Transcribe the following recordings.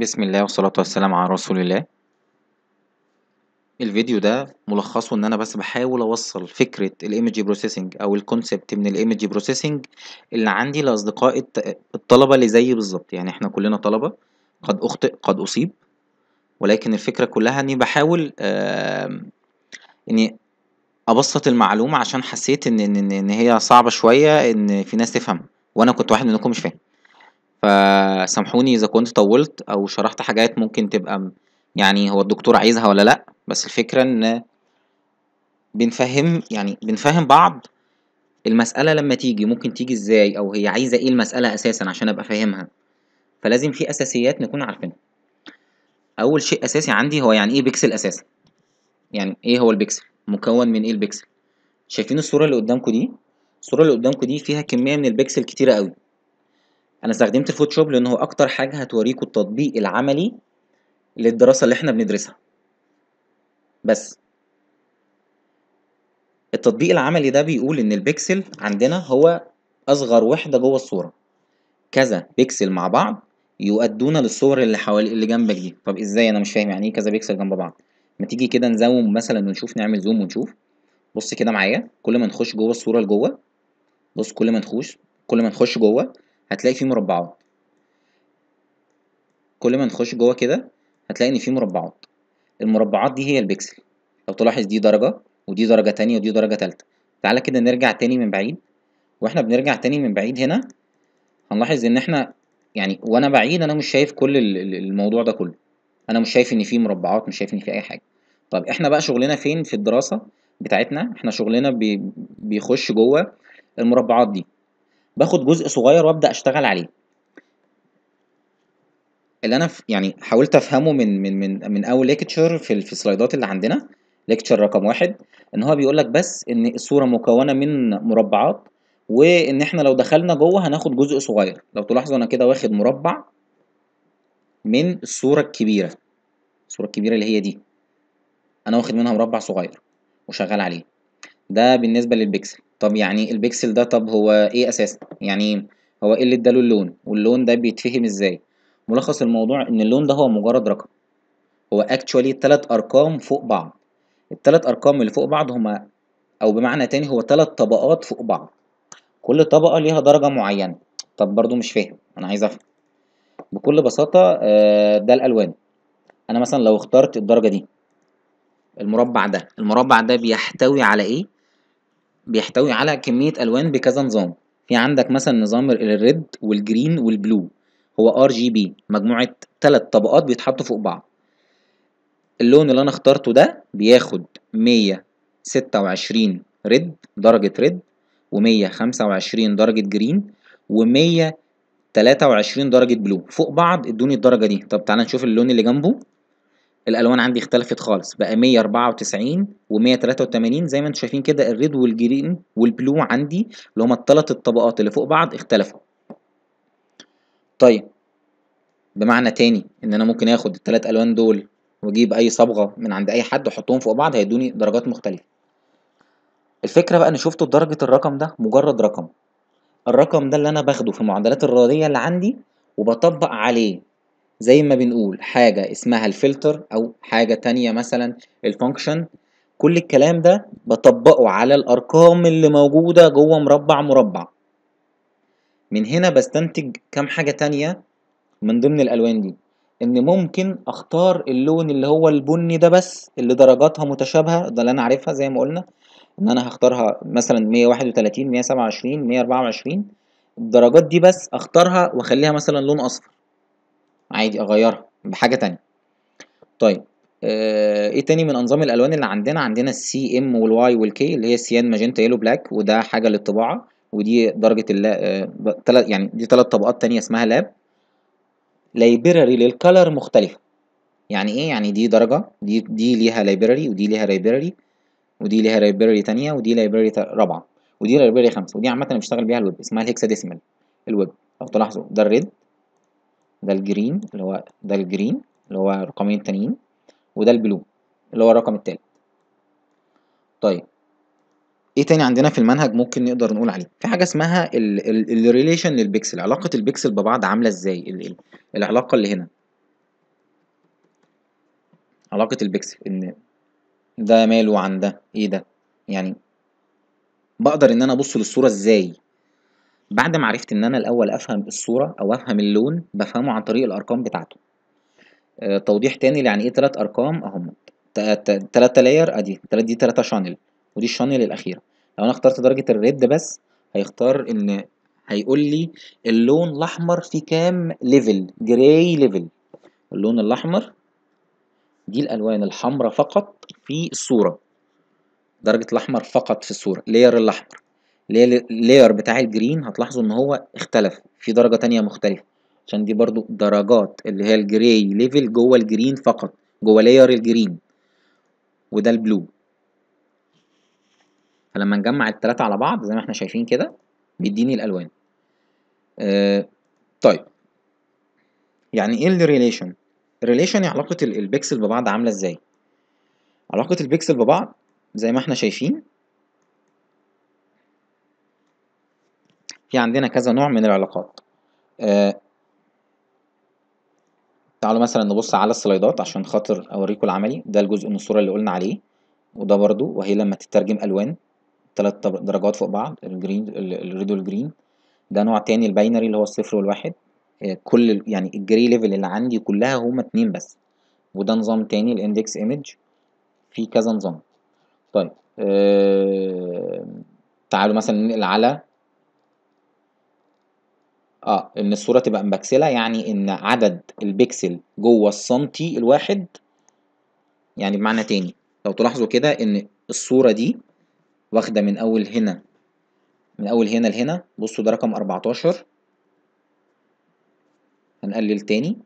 بسم الله والصلاة والسلام على رسول الله الفيديو ده ملخصه ان انا بس بحاول اوصل فكرة الامج بروسيسنج او الكونسبت من الامج بروسيسنج اللي عندي لاصدقاء الطلبة اللي زيي بالظبط يعني احنا كلنا طلبة قد اخطئ قد اصيب ولكن الفكرة كلها اني بحاول آه اني ابسط المعلومة عشان حسيت ان ان ان هي صعبة شوية ان في ناس تفهم وانا كنت واحد منكم مش فاهم فسامحوني اذا كنت طولت او شرحت حاجات ممكن تبقى يعني هو الدكتور عايزها ولا لا بس الفكره ان بنفهم يعني بنفهم بعض المسألة لما تيجي ممكن تيجي ازاي او هي عايزة ايه المسألة اساسا عشان ابقى فاهمها فلازم في اساسيات نكون عارفينها اول شيء اساسي عندي هو يعني ايه بيكسل اساسا يعني ايه هو البيكسل مكون من ايه البيكسل شايفين الصورة اللي قدامكم دي الصورة اللي قدامكم دي فيها كمية من البيكسل كتيرة قوي انا استخدمت الفوتوشوب لان هو اكتر حاجه هتوريكم التطبيق العملي للدراسه اللي احنا بندرسها بس التطبيق العملي ده بيقول ان البكسل عندنا هو اصغر وحده جوه الصوره كذا بكسل مع بعض يؤدون للصور اللي حوالي اللي جنبك دي طب ازاي انا مش فاهم يعني ايه كذا بكسل جنب بعض ما تيجي كده نزوم مثلا ونشوف نعمل زوم ونشوف بص كده معايا كل ما نخش جوه الصوره لجوه بص كل ما نخش كل ما نخش جوه هتلاقي فيه مربعات كل ما نخش جوه كده هتلاقي ان فيه مربعات المربعات دي هي البكسل لو تلاحظ دي درجة ودي درجة تانية ودي درجة ثالثه تعالى كده نرجع تاني من بعيد واحنا بنرجع تاني من بعيد هنا هنلاحظ ان احنا يعني وانا بعيد انا مش شايف كل الموضوع ده كله انا مش شايف ان في مربعات مش شايف ان في اي حاجه طب احنا بقى شغلنا فين في الدراسه بتاعتنا احنا شغلنا بيخش جوه المربعات دي باخد جزء صغير وابدا اشتغل عليه اللي انا يعني حاولت افهمه من من من من اول ليكتشر في في السلايدات اللي عندنا ليكتشر رقم واحد ان هو بيقول لك بس ان الصوره مكونه من مربعات وان احنا لو دخلنا جوه هناخد جزء صغير لو تلاحظوا انا كده واخد مربع من الصوره الكبيره الصوره الكبيره اللي هي دي انا واخد منها مربع صغير وشغال عليه ده بالنسبه للبكسل طب يعني البيكسل ده طب هو ايه اساسا يعني هو ايه اللي اداله اللون واللون ده بيتفهم ازاي ملخص الموضوع ان اللون ده هو مجرد رقم هو اكشوالي تلات ارقام فوق بعض التلات ارقام اللي فوق بعض هما او بمعنى تاني هو تلات طبقات فوق بعض كل طبقه ليها درجه معينه طب برضو مش فاهم انا عايز افهم بكل بساطه آه، ده الالوان انا مثلا لو اخترت الدرجه دي المربع ده المربع ده بيحتوي على ايه بيحتوي على كمية ألوان بكذا نظام في عندك مثلا نظام الريد والجرين والبلو هو ار جي بي مجموعة تلات طبقات بيتحطوا فوق بعض اللون اللي أنا اخترته ده بياخد مية ستة وعشرين ريد درجة ريد ومية خمسة وعشرين درجة جرين ومية تلاتة وعشرين درجة بلو فوق بعض ادوني الدرجة دي طب تعالى نشوف اللون اللي جنبه الالوان عندي اختلفت خالص بقى 194 و183 زي ما انتم شايفين كده الريد والجرين والبلو عندي اللي هما الثلاث الطبقات اللي فوق بعض اختلفوا طيب بمعنى تاني ان انا ممكن اخد الثلاث الوان دول واجيب اي صبغه من عند اي حد واحطهم فوق بعض هيدوني درجات مختلفه الفكره بقى ان شفتوا درجه الرقم ده مجرد رقم الرقم ده اللي انا باخده في المعادلات الرياضيه اللي عندي وبطبق عليه زي ما بنقول حاجة اسمها الفلتر أو حاجة تانية مثلا الفانكشن كل الكلام ده بطبقه على الأرقام اللي موجودة جوه مربع مربع من هنا بستنتج كام حاجة تانية من ضمن الألوان دي إن ممكن أختار اللون اللي هو البني ده بس اللي درجاتها متشابهة ده اللي أنا عارفها زي ما قلنا إن أنا هختارها مثلا 131 127 124 الدرجات دي بس أختارها وأخليها مثلا لون أصفر عادي اغيرها بحاجه تانية طيب آه، ايه تاني من انظام الالوان اللي عندنا عندنا السي ام والواي والكي اللي هي سيان ماجنتا يلو بلاك وده حاجه للطباعه ودي درجه ال آه، يعني دي ثلاث طبقات تانية اسمها لاب لايبراري للكالر مختلفه يعني ايه يعني دي درجه دي دي ليها لايبراري ودي ليها لايبراري ودي ليها لايبراري تانية ودي لايبراري رابعه ودي لايبراري خمسه ودي عامه بيشتغل بيها الويب اسمها الهكساديسيمال الويب لو تلاحظوا ده الريد ده الجرين اللي هو ده الجرين اللي هو الرقمين التانيين وده البلو اللي هو الرقم التالت طيب ايه تاني عندنا في المنهج ممكن نقدر نقول عليه في حاجه اسمها الريليشن للبيكسل علاقه البيكسل ببعض عامله ازاي العلاقه اللي هنا علاقه البيكسل ان ده ماله عن ده ايه ده يعني بقدر ان انا ابص للصوره ازاي بعد ما عرفت إن أنا الأول أفهم الصورة أو أفهم اللون بفهمه عن طريق الأرقام بتاعته آه، توضيح تاني يعني إيه تلات أرقام أهم تلاتة آه، لاير أدي ثلاثة دي تلاتة شانل ودي الشانل الأخيرة لو أنا اخترت درجة الريد بس هيختار إن هيقول لي اللون الأحمر في كام ليفل جراي ليفل اللون الأحمر دي الألوان الحمراء فقط في الصورة درجة الأحمر فقط في الصورة لاير الأحمر اللاير بتاع الجرين هتلاحظوا ان هو اختلف في درجه تانية مختلفه عشان دي برضو درجات اللي هي الجراي ليفل جوه الجرين فقط جوه لاير الجرين وده البلو فلما نجمع التلاتة على بعض زي ما احنا شايفين كده بيديني الالوان آه طيب يعني ايه الريليشن الريليشن علاقه البكسل ببعض عامله ازاي علاقه البكسل ببعض زي ما احنا شايفين في عندنا كذا نوع من العلاقات آه تعالوا مثلا نبص على السلايدات عشان خاطر اوريكم العملي ده الجزء من الصوره اللي قلنا عليه وده برضو وهي لما تترجم الوان ثلاث درجات فوق بعض الجرين الريد والجرين ده نوع تاني الباينري اللي هو الصفر والواحد آه كل يعني الجري ليفل اللي عندي كلها هما اتنين بس وده نظام تاني الاندكس ايمج في كذا نظام طيب آه تعالوا مثلا ننقل على اه ان الصوره تبقى مبكسله يعني ان عدد البكسل جوه السنتي الواحد يعني بمعنى تاني لو تلاحظوا كده ان الصوره دي واخده من اول هنا من اول هنا لهنا بصوا ده رقم 14 هنقلل تاني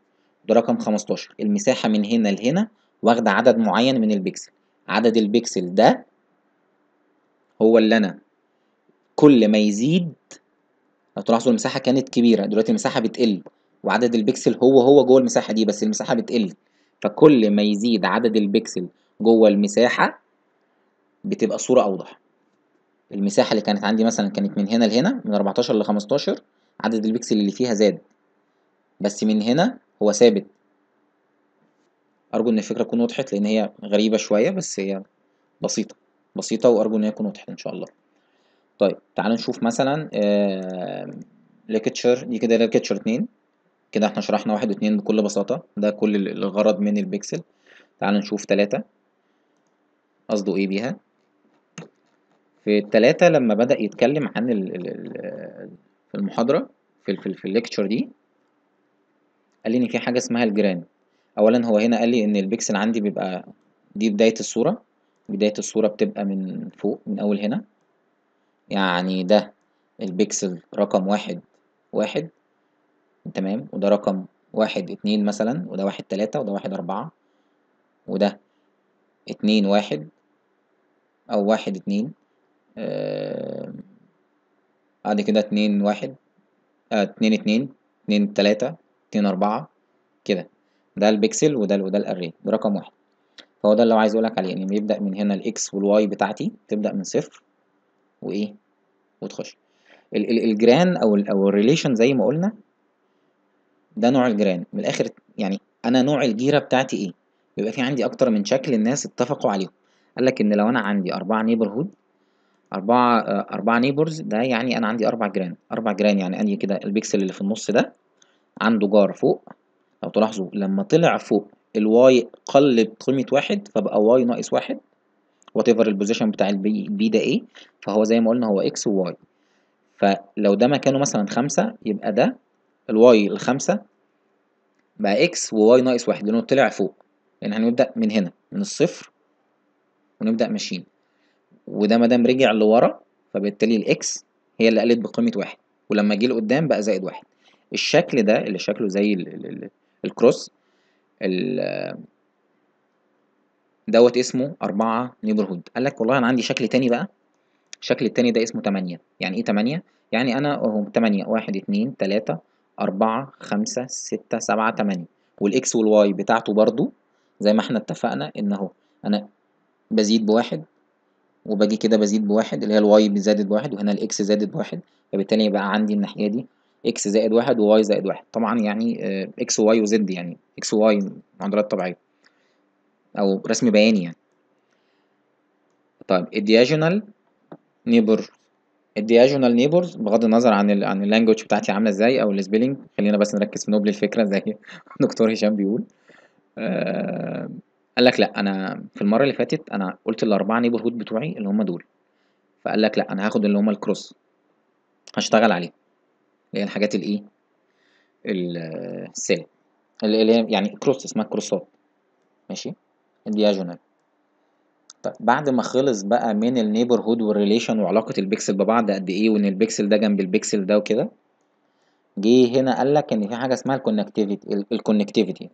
ده رقم 15 المساحه من هنا لهنا واخده عدد معين من البكسل عدد البكسل ده هو اللي انا كل ما يزيد لو تلاحظوا المساحه كانت كبيره دلوقتي المساحه بتقل وعدد البكسل هو هو جوه المساحه دي بس المساحه بتقل فكل ما يزيد عدد البكسل جوه المساحه بتبقى الصوره اوضح المساحه اللي كانت عندي مثلا كانت من هنا لهنا من 14 ل 15 عدد البكسل اللي فيها زاد بس من هنا هو ثابت ارجو ان الفكره تكون وضحت لان هي غريبه شويه بس هي بسيطه بسيطه وارجو ان هي تكون وضحت ان شاء الله طيب تعالى نشوف مثلا آه، ليكتشر دي كده ليكتشر اتنين كده احنا شرحنا واحد واتنين بكل بساطة ده كل الغرض من البكسل تعالى نشوف تلاتة قصده ايه بيها في التلاتة لما بدأ يتكلم عن ال ال في المحاضرة في ال في, ال في الليكتشر دي قال لي ان في حاجة اسمها الجران اولا هو هنا قال لي ان البكسل عندي بيبقى دي بداية الصورة بداية الصورة بتبقى من فوق من اول هنا يعني ده البكسل رقم واحد واحد تمام وده رقم واحد اتنين مثلا وده واحد تلاتة وده واحد أربعة وده اتنين واحد أو واحد اتنين آه بعد كده اتنين واحد آه اتنين اتنين اتنين تلاتة اتنين أربعة كده ده البكسل وده وده الأري ده رقم واحد فهو ده اللي هو عايز أقولك عليه يعني بيبدأ من هنا الإكس والواي بتاعتي تبدأ من صفر وايه وتخش الجران او او الريليشن زي ما قلنا ده نوع الجران من الاخر يعني انا نوع الجيره بتاعتي ايه بيبقى في عندي اكتر من شكل الناس اتفقوا عليهم قال لك ان لو انا عندي اربعه نيبرهود أربعة آه، أربعة نيبرز ده يعني أنا عندي أربع جيران أربع جيران يعني أنهي كده البيكسل اللي في النص ده عنده جار فوق لو تلاحظوا لما طلع فوق الواي قل بقيمة واحد فبقى واي ناقص واحد وات ايفر البوزيشن بتاع البي بي ده ايه فهو زي ما قلنا هو اكس وواي فلو ده مكانه مثلا خمسة يبقى ده الواي الخمسة بقى اكس وواي ناقص واحد لانه طلع فوق لان يعني هنبدأ من هنا من الصفر ونبدأ ماشيين وده مادام رجع لورا فبالتالي الاكس هي اللي قلت بقيمة واحد ولما جه لقدام بقى زائد واحد الشكل ده اللي شكله زي الكروس دوت اسمه 4 نيبرهود قال لك والله انا عندي شكل تاني بقى الشكل التاني ده اسمه 8 يعني ايه 8 يعني انا اهو 8 1 2 3 4 5 6 7 8 والاكس والواي بتاعته برضو زي ما احنا اتفقنا ان اهو انا بزيد بواحد وباجي كده بزيد بواحد اللي هي الواي زادت بواحد وهنا الاكس زادت بواحد فبالتالي يبقى عندي الناحيه دي اكس زائد واحد وواي زائد واحد طبعا يعني آه، اكس وواي وزد يعني اكس وواي معادلات طبيعيه او رسم بياني يعني طيب الدياجونال نيبر الدياجونال نيبرز بغض النظر عن الـ عن اللانجوج بتاعتي عامله ازاي او السبيلنج خلينا بس نركز في نوبل الفكره زي دكتور هشام بيقول آه قال لك لا انا في المره اللي فاتت انا قلت الاربعه نيبر هود بتوعي اللي هم دول فقال لك لا انا هاخد اللي هم الكروس هشتغل عليه اللي هي الحاجات الايه e، السيل آه، اللي هي يعني كروس اسمها كروسات ماشي الدياجونال طيب بعد ما خلص بقى من النيبر هود والريليشن وعلاقة البكسل ببعض قد ايه وان البكسل ده جنب البكسل ده وكده جه هنا قال لك ان في حاجة اسمها الكونكتيفيتي الكونكتيفيتي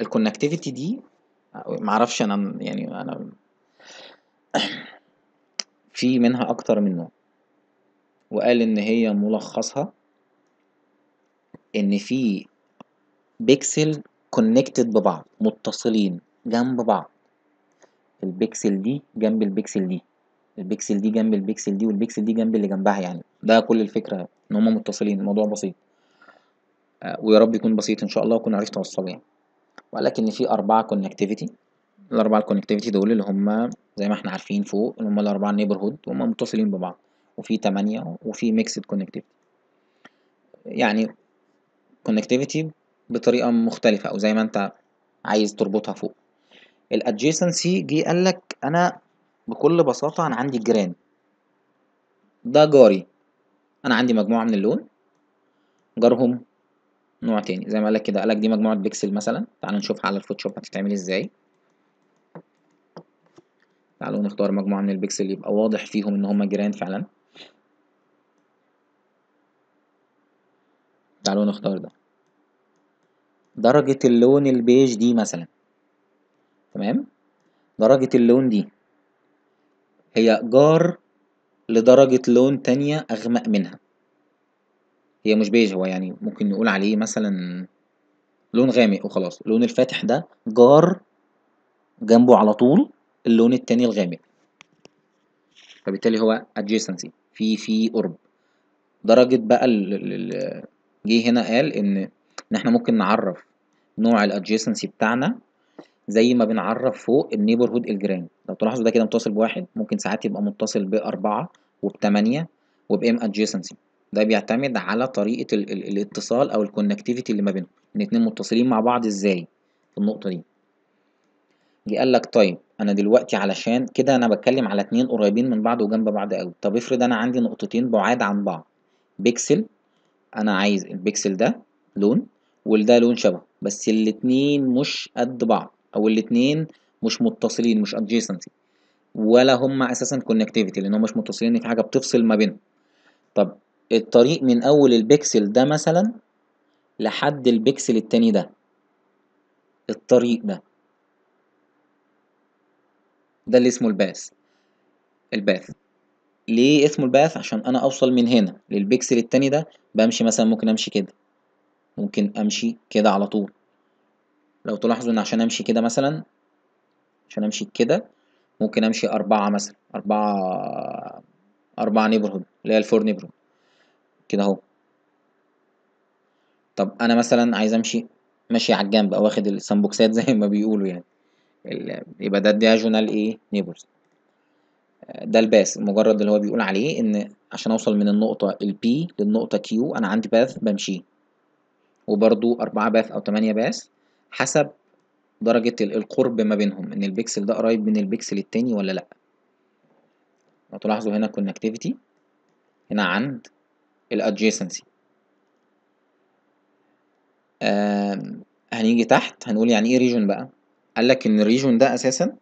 الكونكتيفيتي دي معرفش انا يعني انا في منها اكتر من نوع وقال ان هي ملخصها ان في بيكسل كونكتد ببعض متصلين جنب بعض البكسل دي جنب البكسل دي البكسل دي جنب البكسل دي والبكسل دي جنب اللي جنبها يعني ده كل الفكرة ان هما متصلين الموضوع بسيط آه ويا رب يكون بسيط ان شاء الله وكون عرفت اوصله يعني وقال لك ان في اربعة كونكتيفيتي الاربعة الكونكتيفيتي دول اللي هما زي ما احنا عارفين فوق اللي هما الاربعة نيبرهود وهم متصلين ببعض وفي تمانية وفي ميكسد كونكتيفيتي يعني كونكتيفيتي بطريقة مختلفة او زي ما انت عايز تربطها فوق الادجيسنسي جه قال لك انا بكل بساطه انا عندي جيران ده جاري انا عندي مجموعه من اللون جارهم نوع تاني زي ما قال لك كده قال لك دي مجموعه بيكسل مثلا تعالوا نشوفها على الفوتوشوب هتتعمل ازاي تعالوا نختار مجموعه من البيكسل يبقى واضح فيهم ان هم جيران فعلا تعالوا نختار ده درجه اللون البيج دي مثلا تمام درجة اللون دي هي جار لدرجة لون تانية أغمق منها هي مش بيج هو يعني ممكن نقول عليه مثلا لون غامق وخلاص اللون الفاتح ده جار جنبه على طول اللون التاني الغامق فبالتالي هو adjacency في في قرب درجة بقى جه هنا قال إن إن إحنا ممكن نعرف نوع الادجيسنسي بتاعنا زي ما بنعرف فوق النيبرهود الجيران لو تلاحظوا ده كده متصل بواحد ممكن ساعات يبقى متصل بأربعة وبثمانيه وبإم ادجيسنسي ده بيعتمد على طريقة ال ال الاتصال أو الكونكتيفيتي اللي ما بينهم اتنين متصلين مع بعض ازاي في النقطة دي جه قال لك طيب انا دلوقتي علشان كده انا بتكلم على اتنين قريبين من بعض وجنب بعض قوي طب افرض انا عندي نقطتين بعاد عن بعض بيكسل انا عايز البيكسل ده لون والده لون شبه بس الاتنين مش قد بعض او الاتنين مش متصلين مش adjacency ولا هم اساسا connectivity لان هم مش متصلين في حاجه بتفصل ما بينهم طب الطريق من اول البكسل ده مثلا لحد البكسل التاني ده الطريق ده ده اللي اسمه الباث الباث ليه اسمه الباث عشان انا اوصل من هنا للبكسل التاني ده بمشي مثلا ممكن امشي كده ممكن امشي كده على طول لو تلاحظوا ان عشان امشي كده مثلا عشان امشي كده ممكن امشي اربعة مثلا اربعة اربعة نيبرهود اللي هي الفور نيبرهود كده اهو طب انا مثلا عايز امشي ماشي على الجنب او واخد السامبوكسات زي ما بيقولوا يعني يبقى ده الدياجونال ايه نيبرز ده الباس مجرد اللي هو بيقول عليه ان عشان اوصل من النقطة البي للنقطة كيو انا عندي باث بمشيه وبرضو اربعة باث او تمانية باث حسب درجة القرب ما بينهم ان البكسل ده قريب من البكسل التاني ولا لا لو تلاحظوا هنا connectivity هنا عند الادجيسنسي هنيجي تحت هنقول يعني ايه ريجون بقى قال لك ان الريجون ده اساسا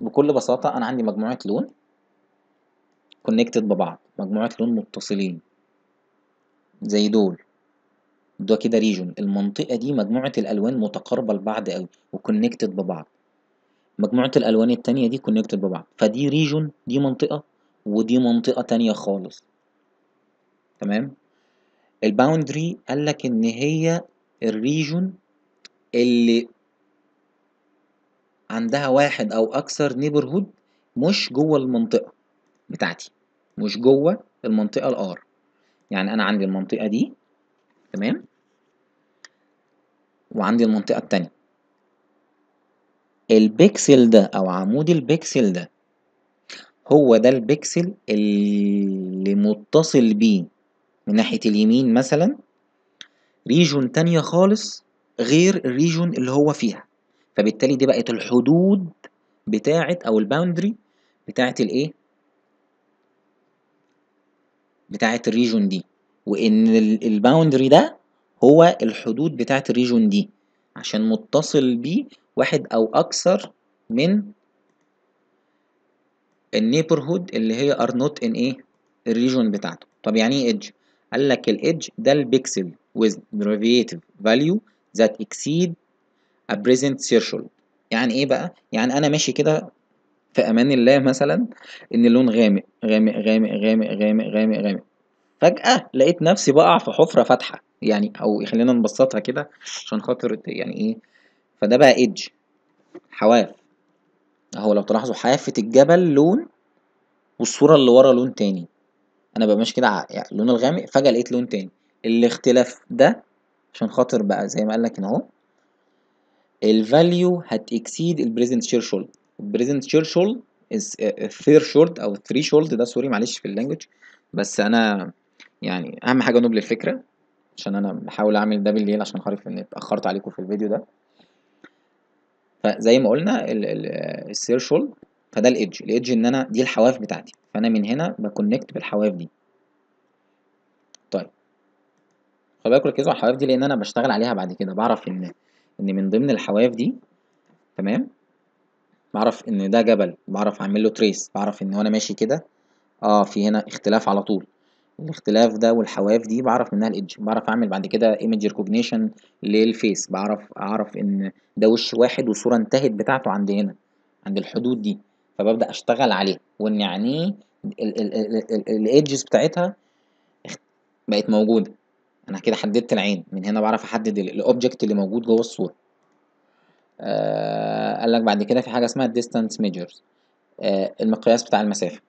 بكل بساطة انا عندي مجموعة لون كونكتد ببعض مجموعة لون متصلين زي دول ده كده ريجون المنطقة دي مجموعة الألوان متقاربة لبعض أوي وكونكتد ببعض مجموعة الألوان التانية دي كونكتد ببعض فدي ريجون دي منطقة ودي منطقة تانية خالص تمام الباوندري قال لك إن هي الريجون اللي عندها واحد أو أكثر نيبرهود مش جوه المنطقة بتاعتي مش جوه المنطقة الآر يعني أنا عندي المنطقة دي تمام وعندي المنطقة التانية البكسل ده أو عمود البكسل ده هو ده البكسل اللي متصل بيه من ناحية اليمين مثلا ريجون تانية خالص غير الريجون اللي هو فيها فبالتالي دي بقت الحدود بتاعة أو الباوندري بتاعة الإيه؟ بتاعة الريجون دي وان الباوندري ده هو الحدود بتاعه الريجون دي عشان متصل بيه واحد او اكثر من النيبرهود اللي هي ار نوت ان ايه الريجون بتاعته طب يعني ايه ايدج قال لك الايدج ده البيكسل with ديريفيتيف فاليو ذات اكسيد ا بريزنت threshold يعني ايه بقى يعني انا ماشي كده في امان الله مثلا ان اللون غامق غامق غامق غامق غامق غامق فجأة لقيت نفسي بقع في حفرة فاتحة يعني أو خلينا نبسطها كده عشان خاطر يعني إيه فده بقى إيدج حواف أهو لو تلاحظوا حافة الجبل لون والصورة اللي ورا لون تاني أنا بقى ماشي كده يعني اللون الغامق فجأة لقيت لون تاني الاختلاف ده عشان خاطر بقى زي ما قال لك هنا أهو الفاليو هتكسيد البريزنت شولد البريزنت ثير شولد أو شولد ده سوري معلش في اللانجوج بس أنا يعني اهم حاجه نبل الفكره عشان انا بحاول اعمل ده بالليل عشان خايف اني اتاخرت عليكم في الفيديو ده فزي ما قلنا السيرشول فده الايدج الايدج ان انا دي الحواف بتاعتي فانا من هنا بكونكت بالحواف دي طيب خلي بالكم ركزوا على الحواف دي لان انا بشتغل عليها بعد كده بعرف ان ان من ضمن الحواف دي تمام بعرف ان ده جبل بعرف اعمل له تريس بعرف ان وانا ماشي كده اه في هنا اختلاف على طول الاختلاف ده والحواف دي بعرف منها الايدج بعرف اعمل بعد كده ايمج ريكوجنيشن للفيس بعرف اعرف ان ده وش واحد والصوره انتهت بتاعته عند هنا عند الحدود دي فببدا اشتغل عليه وان عينيه الايدجز بتاعتها بقت موجوده انا كده حددت العين من هنا بعرف احدد الاوبجكت اللي موجود جوه الصوره آه قال لك بعد كده في حاجه اسمها ديستانس ميجرز آه المقياس بتاع المسافه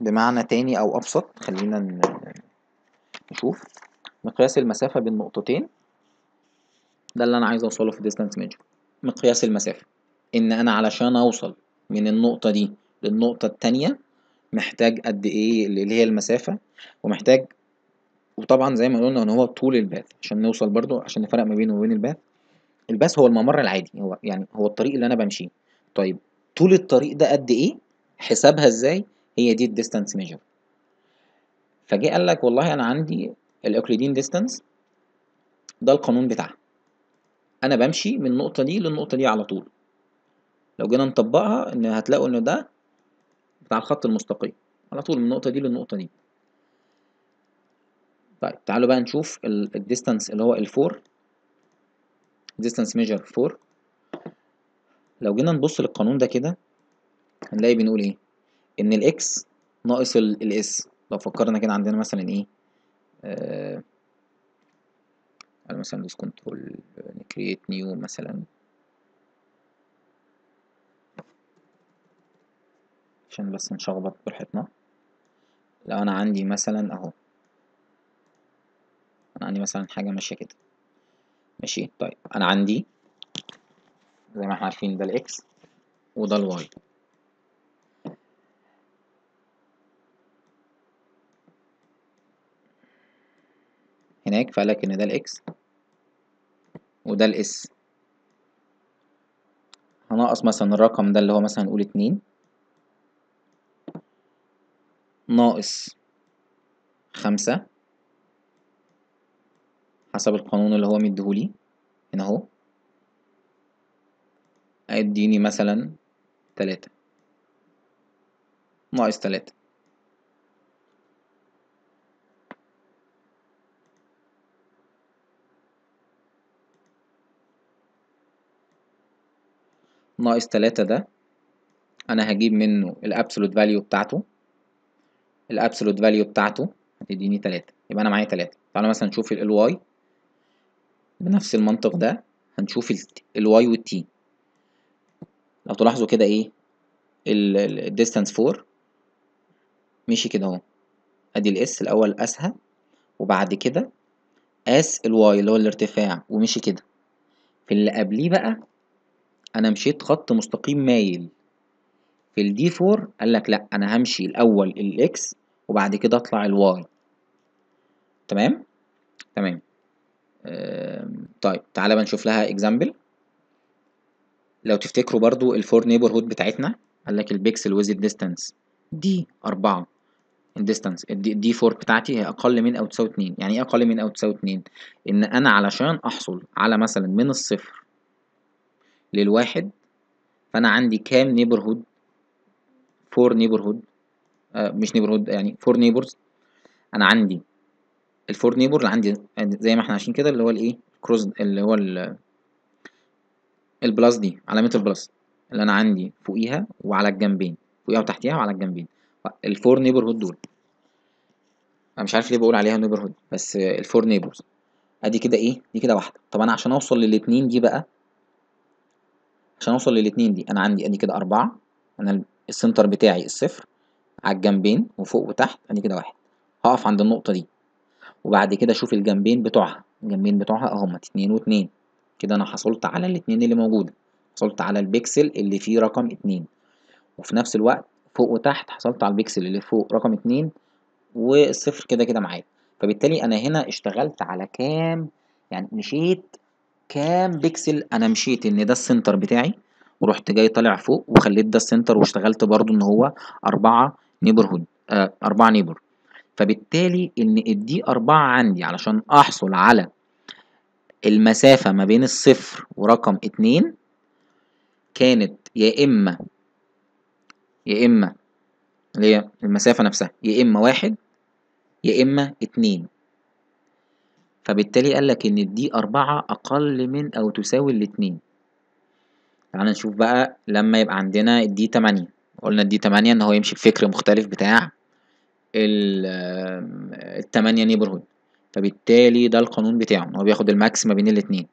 بمعنى تاني أو أبسط خلينا نشوف مقياس المسافة بين نقطتين ده اللي أنا عايز أوصله في distance measure مقياس المسافة إن أنا علشان أوصل من النقطة دي للنقطة التانية محتاج قد إيه اللي هي المسافة ومحتاج وطبعا زي ما قلنا إن هو طول الباث عشان نوصل برضو عشان نفرق ما بينه وبين الباث الباث هو الممر العادي هو يعني هو الطريق اللي أنا بمشيه طيب طول الطريق ده قد إيه حسابها إزاي هي دي الديستانس ميجر فجه قال لك والله انا عندي الاوكليدين ديستانس ده القانون بتاعها انا بمشي من النقطه دي للنقطه دي على طول لو جينا نطبقها ان هتلاقوا ان ده بتاع الخط المستقيم على طول من النقطه دي للنقطه دي طيب تعالوا بقى نشوف الديستانس اللي هو ال4 ديستانس ميجر 4 لو جينا نبص للقانون ده كده هنلاقي بنقول ايه ان الاكس ناقص الاس لو فكرنا كده عندنا مثلا ايه آه مثلا دوس كنترول نكريت نيو مثلا عشان بس نشخبط براحتنا لو انا عندي مثلا اهو انا عندي مثلا حاجه ماشيه كده ماشي طيب انا عندي زي ما احنا عارفين ده الاكس وده الواي هناك فقال لك ان ده الاكس وده الاس هنقص مثلا الرقم ده اللي هو مثلا نقول اتنين ناقص خمسة حسب القانون اللي هو مديهولي هنا اهو هيديني مثلا تلاتة ناقص تلاتة ناقص تلاتة ده أنا هجيب منه الأبسولوت فاليو بتاعته الأبسولوت فاليو بتاعته هتديني تلاتة يبقى أنا معايا تلاتة تعالى مثلا نشوف ال y بنفس المنطق ده هنشوف ال y وال t لو تلاحظوا كده إيه ال distance 4 مشي كده أهو أدي الاس الأول قاسها وبعد كده قاس الواي اللي هو الارتفاع ومشي كده في اللي قبليه بقى انا مشيت خط مستقيم مايل في الدي 4 قال لك لا انا همشي الاول الاكس وبعد كده اطلع الواي تمام تمام طيب تعالى بقى نشوف لها اكزامبل لو تفتكروا برضو الفور نيبر هود بتاعتنا قال لك البيكسل ويز ديستانس دي 4 الديستانس الدي 4 بتاعتي هي اقل من او تساوي 2 يعني ايه اقل من او تساوي 2 ان انا علشان احصل على مثلا من الصفر للواحد فأنا عندي كام نيبرهود فور نيبرهود مش نيبرهود يعني فور نيبرز أنا عندي الفور نيبر اللي عندي زي ما احنا عايشين كده اللي هو الايه كروز اللي هو البلاس دي علامة البلس اللي أنا عندي فوقيها وعلى الجنبين فوقيها وتحتيها وعلى الجنبين الفور نيبرهود دول انا مش عارف ليه بقول عليها نيبرهود بس الفور نيبرز ادي كده ايه دي كده واحده طب انا عشان اوصل للاتنين دي بقى عشان اوصل للاتنين دي انا عندي ادي كده اربعة انا السنتر بتاعي الصفر على الجنبين وفوق وتحت ادي كده واحد هقف عند النقطة دي وبعد كده اشوف الجنبين بتوعها الجنبين بتوعها اهمت اتنين واتنين كده انا حصلت على الاتنين اللي موجودة حصلت على البكسل اللي فيه رقم اتنين وفي نفس الوقت فوق وتحت حصلت على البكسل اللي فوق رقم اتنين والصفر كده كده معايا فبالتالي انا هنا اشتغلت على كام يعني مشيت كام بيكسل انا مشيت ان ده السنتر بتاعي ورحت جاي طالع فوق وخليت ده السنتر واشتغلت برضو ان هو أربعة نيبر هود آه أربعة نيبر فبالتالي ان الدي أربعة عندي علشان احصل على المسافة ما بين الصفر ورقم اتنين كانت يا اما يا اما اللي هي المسافة نفسها يا اما واحد يا اما اتنين فبالتالي قال لك إن الدي أربعة أقل من أو تساوي الاتنين تعالى نشوف بقى لما يبقى عندنا الدي تمانية قلنا الدي تمانية إن هو يمشي بفكر مختلف بتاع التمانية نيبرهود فبالتالي ده القانون بتاعه إن هو بياخد الماكس ما بين الاتنين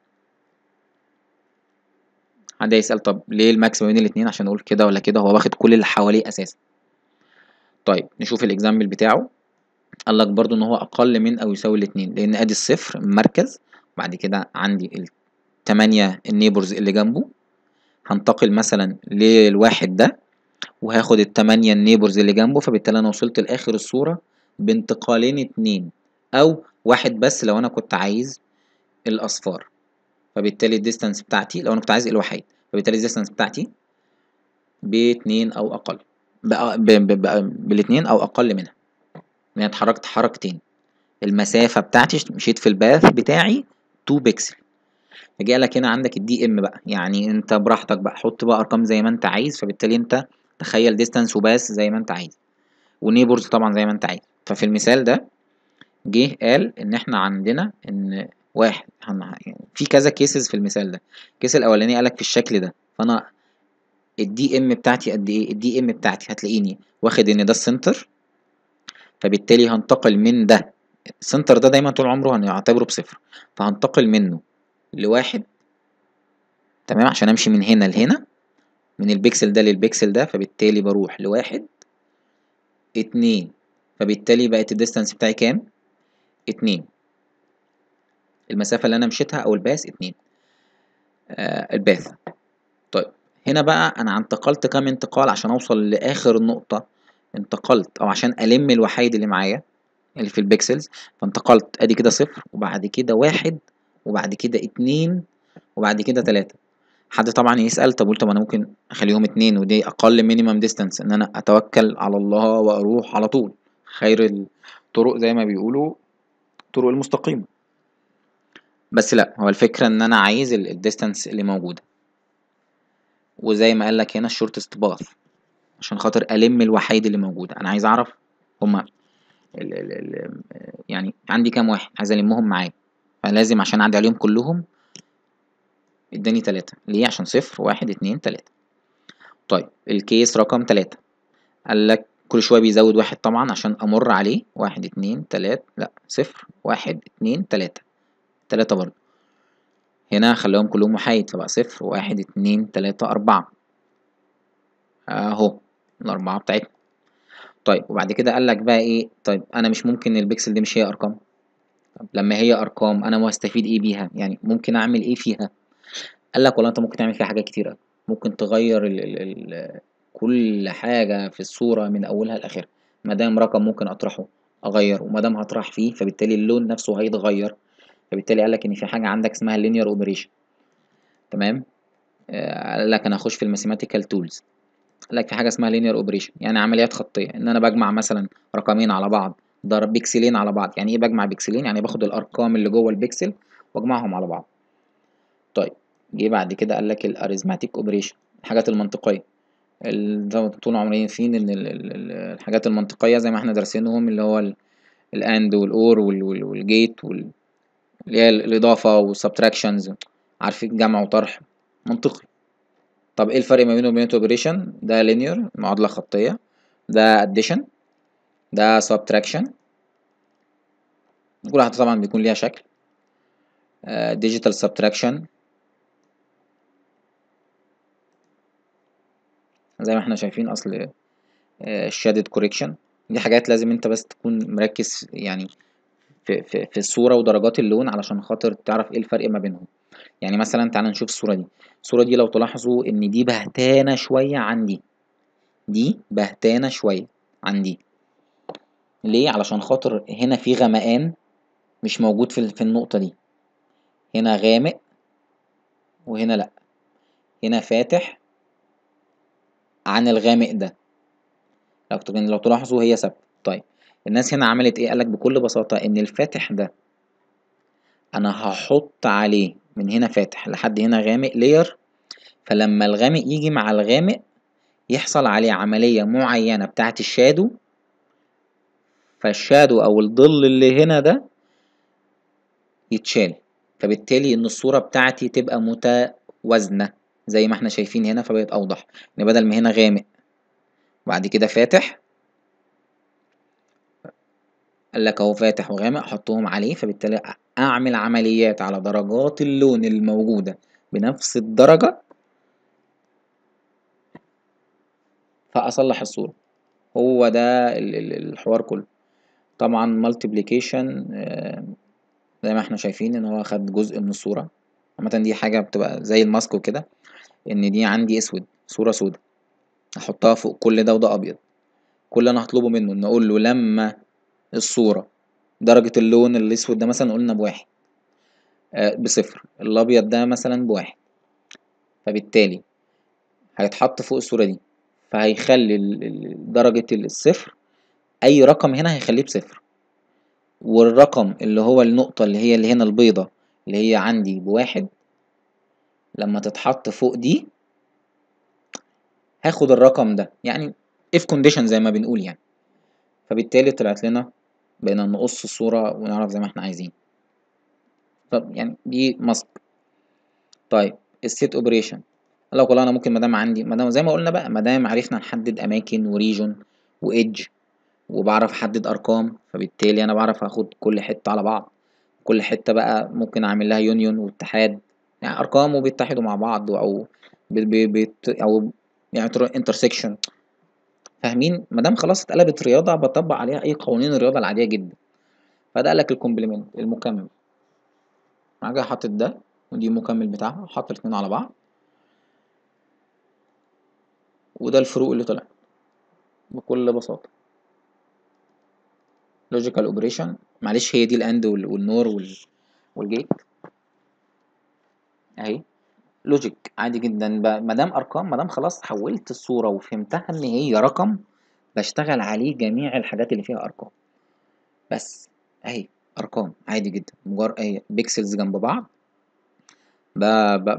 حد هيسأل طب ليه الماكس ما بين الاتنين عشان أقول كده ولا كده هو واخد كل اللي حواليه أساسا طيب نشوف الإكزامبل بتاعه قال لك برضو ان هو اقل من او يساوي الاتنين لان ادي الصفر مركز بعد كده عندي التمانية النيبرز اللي جنبه هنتقل مثلا للواحد ده وهاخد التمانية النيبرز اللي جنبه فبالتالي انا وصلت لاخر الصورة بانتقالين اتنين او واحد بس لو انا كنت عايز الاصفار فبالتالي الديستانس بتاعتي لو انا كنت عايز الوحيد فبالتالي الديستانس بتاعتي باتنين او اقل بالاتنين او اقل منها ان انا اتحركت حركتين المسافة بتاعتي مشيت في الباث بتاعي 2 بكسل فجاء لك هنا عندك الدي ام بقى يعني انت براحتك بقى حط بقى ارقام زي ما انت عايز فبالتالي انت تخيل ديستانس وباس زي ما انت عايز ونيبرز طبعا زي ما انت عايز ففي المثال ده جه قال ان احنا عندنا ان واحد في كذا كيسز في المثال ده الكيس الاولاني قالك في الشكل ده فانا الدي ام بتاعتي قد ايه الدي ام بتاعتي هتلاقيني واخد ان ده السنتر فبالتالي هنتقل من ده السنتر ده دايما طول عمره هنعتبره بصفر فهنتقل منه لواحد تمام عشان امشي من هنا لهنا من البكسل ده للبكسل ده فبالتالي بروح لواحد اتنين فبالتالي بقت الديستانس بتاعي كام اتنين المسافة اللي انا مشيتها او الباس اتنين آه الباث طيب هنا بقى انا انتقلت كام انتقال عشان اوصل لاخر نقطة انتقلت او عشان الم الوحيد اللي معايا اللي في البكسلز فانتقلت ادي كده صفر وبعد كده واحد وبعد كده اتنين وبعد كده تلاتة حد طبعا يسأل طب قلت طب انا ممكن اخليهم اتنين ودي اقل مينيمم ديستانس ان انا اتوكل على الله واروح على طول خير الطرق زي ما بيقولوا الطرق المستقيمة بس لا هو الفكرة ان انا عايز الديستانس اللي موجودة وزي ما قال لك هنا الشورتست باث عشان خاطر ألم الوحايد اللي موجود أنا عايز أعرف هما ال الـ الـ يعني عندي كام واحد عايز ألمهم معايا فلازم عشان أعدي عليهم كلهم اداني تلاتة ليه عشان صفر واحد اتنين تلاتة طيب الكيس رقم تلاتة قال لك كل شوية بيزود واحد طبعا عشان أمر عليه واحد اتنين تلاتة لأ صفر واحد اتنين تلاتة تلاتة برضه هنا خلاهم كلهم محايد فبقى صفر واحد اتنين تلاتة أربعة أهو الأربعة بتاعتنا طيب وبعد كده قال لك بقى إيه طيب أنا مش ممكن البكسل دي مش هي أرقام طب لما هي أرقام أنا هستفيد إيه بيها يعني ممكن أعمل إيه فيها قال لك والله أنت ممكن تعمل فيها حاجات كتير ممكن تغير ال ال الـ كل حاجة في الصورة من أولها لآخرها ما دام رقم ممكن أطرحه أغير وما دام هطرح فيه فبالتالي اللون نفسه هيتغير فبالتالي قال لك إن في حاجة عندك اسمها linear operation تمام آه، قال لك أنا هخش في الماثيماتيكال تولز لك في حاجه اسمها لينير اوبريشن يعني عمليات خطيه ان انا بجمع مثلا رقمين على بعض ضرب بيكسلين على بعض يعني ايه بجمع بيكسلين يعني باخد الارقام اللي جوه البيكسل واجمعهم على بعض طيب جه بعد كده قال لك الاريزماتيك اوبريشن الحاجات المنطقيه طول عمرنا فين ان الحاجات المنطقيه زي ما احنا دارسينهم اللي هو الاند والاور والجيت وال اللي هي الاضافه والسبتراكشنز عارفين جمع وطرح منطقي طب ايه الفرق ما بينه وبين الاوبريشن ده لينير معادله خطيه ده اديشن ده سبتراكشن كل واحده طبعا بيكون ليها شكل ديجيتال آه، سبتراكشن زي ما احنا شايفين اصل الشادد آه، كوريكشن دي حاجات لازم انت بس تكون مركز يعني في, في, في الصوره ودرجات اللون علشان خاطر تعرف ايه الفرق ما بينهم يعني مثلا تعالى نشوف الصورة دي الصورة دي لو تلاحظوا إن دي بهتانة شوية عن دي دي بهتانة شوية عن دي ليه؟ علشان خاطر هنا في غمقان مش موجود في في النقطة دي هنا غامق وهنا لأ هنا فاتح عن الغامق ده لو لو تلاحظوا هي ثابتة طيب الناس هنا عملت ايه قالك بكل بساطة ان الفاتح ده انا هحط عليه من هنا فاتح لحد هنا غامق لير فلما الغامق يجي مع الغامق يحصل عليه عملية معينة بتاعة الشادو فالشادو أو الظل اللي هنا ده يتشال فبالتالي إن الصورة بتاعتي تبقى متوازنة زي ما احنا شايفين هنا فبقت أوضح إن بدل ما هنا غامق وبعد كده فاتح قال لك اهو فاتح وغامق احطهم عليه فبالتالي اعمل عمليات على درجات اللون الموجوده بنفس الدرجه فاصلح الصوره هو ده الحوار كله طبعا مالتيبليكيشن آه، زي ما احنا شايفين ان هو خد جزء من الصوره عامه دي حاجه بتبقى زي الماسك وكده ان دي عندي اسود صوره سودة احطها فوق كل ده وده ابيض كل اللي انا هطلبه منه ان اقول له لما الصورة درجة اللون الأسود ده مثلا قلنا بواحد آه بصفر الأبيض ده مثلا بواحد فبالتالي هيتحط فوق الصورة دي فهيخلي درجة الصفر أي رقم هنا هيخليه بصفر والرقم اللي هو النقطة اللي هي اللي هنا البيضة اللي هي عندي بواحد لما تتحط فوق دي هاخد الرقم ده يعني if condition زي ما بنقول يعني فبالتالي طلعت لنا بقينا نقص الصورة ونعرف زي ما احنا عايزين طب يعني دي ماسك طيب السيت اوبريشن قال لك والله انا ممكن مدام عندي مدام زي ما قلنا بقى مدام عرفنا نحدد اماكن وريجون وايدج وبعرف احدد ارقام فبالتالي انا بعرف اخد كل حته على بعض كل حته بقى ممكن اعمل لها يونيون واتحاد يعني ارقام وبيتحدوا مع بعض او بيت او يعني انترسكشن فاهمين ما دام خلاص اتقلبت رياضه بطبق عليها اي قوانين الرياضه العاديه جدا فده قال لك الكومبلمنت المكمل حاجه حاطط ده ودي المكمل بتاعها حاطط الاثنين على بعض وده الفروق اللي طلع بكل بساطه لوجيكال اوبريشن معلش هي دي الاند والنور والجيت اهي لوجيك عادي جدا ما دام ارقام ما دام خلاص حولت الصوره وفهمتها ان هي رقم بشتغل عليه جميع الحاجات اللي فيها ارقام بس اهي ارقام عادي جدا مجرد اهي بيكسلز جنب بعض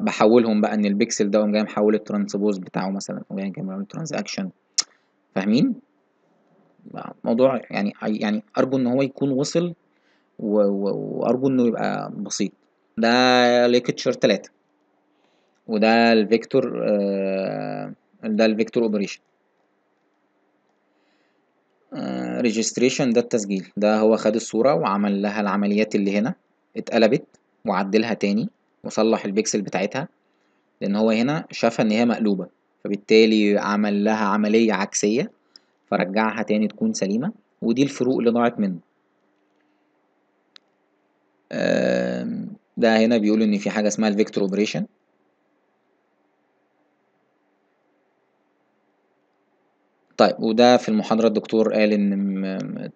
بحولهم بقى ان البيكسل ده جاي محول الترانسبوز بتاعه مثلا وجاي محول الترانزاكشن فاهمين موضوع يعني يعني ارجو ان هو يكون وصل وارجو انه يبقى بسيط ده ليكتشر 3 وده الفيكتور آه، ده الفيكتور اوبريشن آه، ريجستريشن ده التسجيل ده هو خد الصورة وعمل لها العمليات اللي هنا اتقلبت وعدلها تاني وصلح البكسل بتاعتها لان هو هنا شافها ان هي مقلوبة فبالتالي عمل لها عملية عكسية فرجعها تاني تكون سليمة ودي الفروق اللي ضاعت منه ده هنا بيقول ان في حاجة اسمها الفيكتور اوبريشن طيب وده في المحاضرة الدكتور قال إن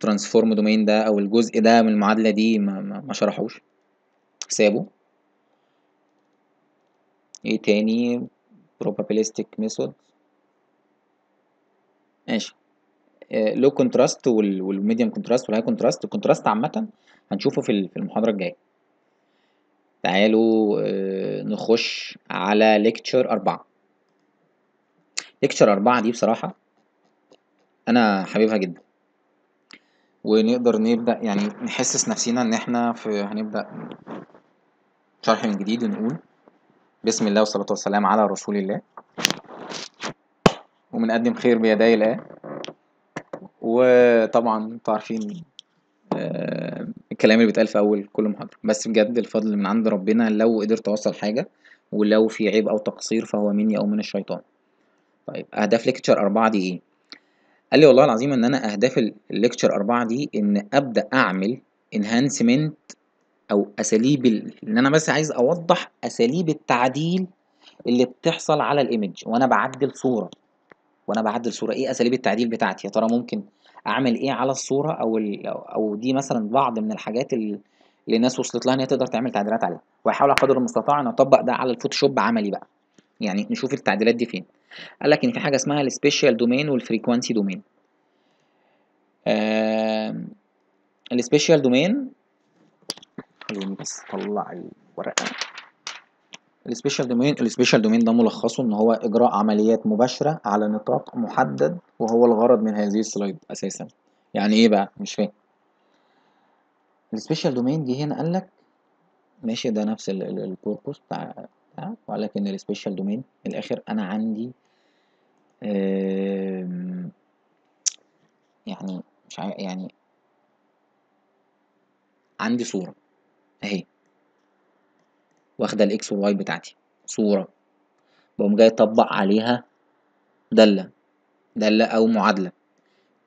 ترانسفورم دومين ده أو الجزء ده من المعادلة دي ما, ما, شرحوش سابه إيه تاني probabilistic method ماشي لو كونتراست والميديم كونتراست والهاي كونتراست الكونتراست عامة هنشوفه في المحاضرة الجاية تعالوا آه، نخش على ليكتشر أربعة ليكتشر أربعة دي بصراحة أنا حاببها جدا ونقدر نبدأ يعني نحسس نفسينا إن إحنا في هنبدأ شرح من جديد ونقول بسم الله والصلاة والسلام على رسول الله وبنقدم خير بيدي الله وطبعا انتوا عارفين آه، الكلام اللي بيتقال في اول كل محاضره بس بجد الفضل من عند ربنا لو قدرت اوصل حاجه ولو في عيب او تقصير فهو مني او من الشيطان طيب أهداف ليكتشر أربعة دي إيه؟ قال لي والله العظيم إن أنا أهداف الليكتشر أربعة دي إن أبدأ أعمل إنهانسمنت أو أساليب إن أنا بس عايز أوضح أساليب التعديل اللي بتحصل على الإيمج وأنا بعدل صورة وأنا بعدل صورة إيه أساليب التعديل بتاعتي يا ترى ممكن أعمل إيه على الصورة أو أو دي مثلا بعض من الحاجات اللي الناس وصلت لها ان هي تقدر تعمل تعديلات عليها واحاول على قدر المستطاع ان اطبق ده على الفوتوشوب عملي بقى يعني نشوف التعديلات دي فين قال لك ان في حاجه اسمها السبيشال دومين والفريكوانسي دومين السبيشال دومين خليني بس اطلع الورقه السبيشال دومين السبيشال دومين ده ملخصه ان هو اجراء عمليات مباشره على نطاق محدد وهو الغرض من هذه السلايد اساسا يعني ايه بقى مش فاهم السبيشال دومين دي هنا قال لك ماشي ده نفس الكوربوس بتاع وقال لك ان السبيشال دومين الاخر انا عندي يعني مش عارف يعني عندي صورة اهي واخدة الاكس والواي بتاعتي صورة بقوم جاي اطبق عليها دالة دالة او معادلة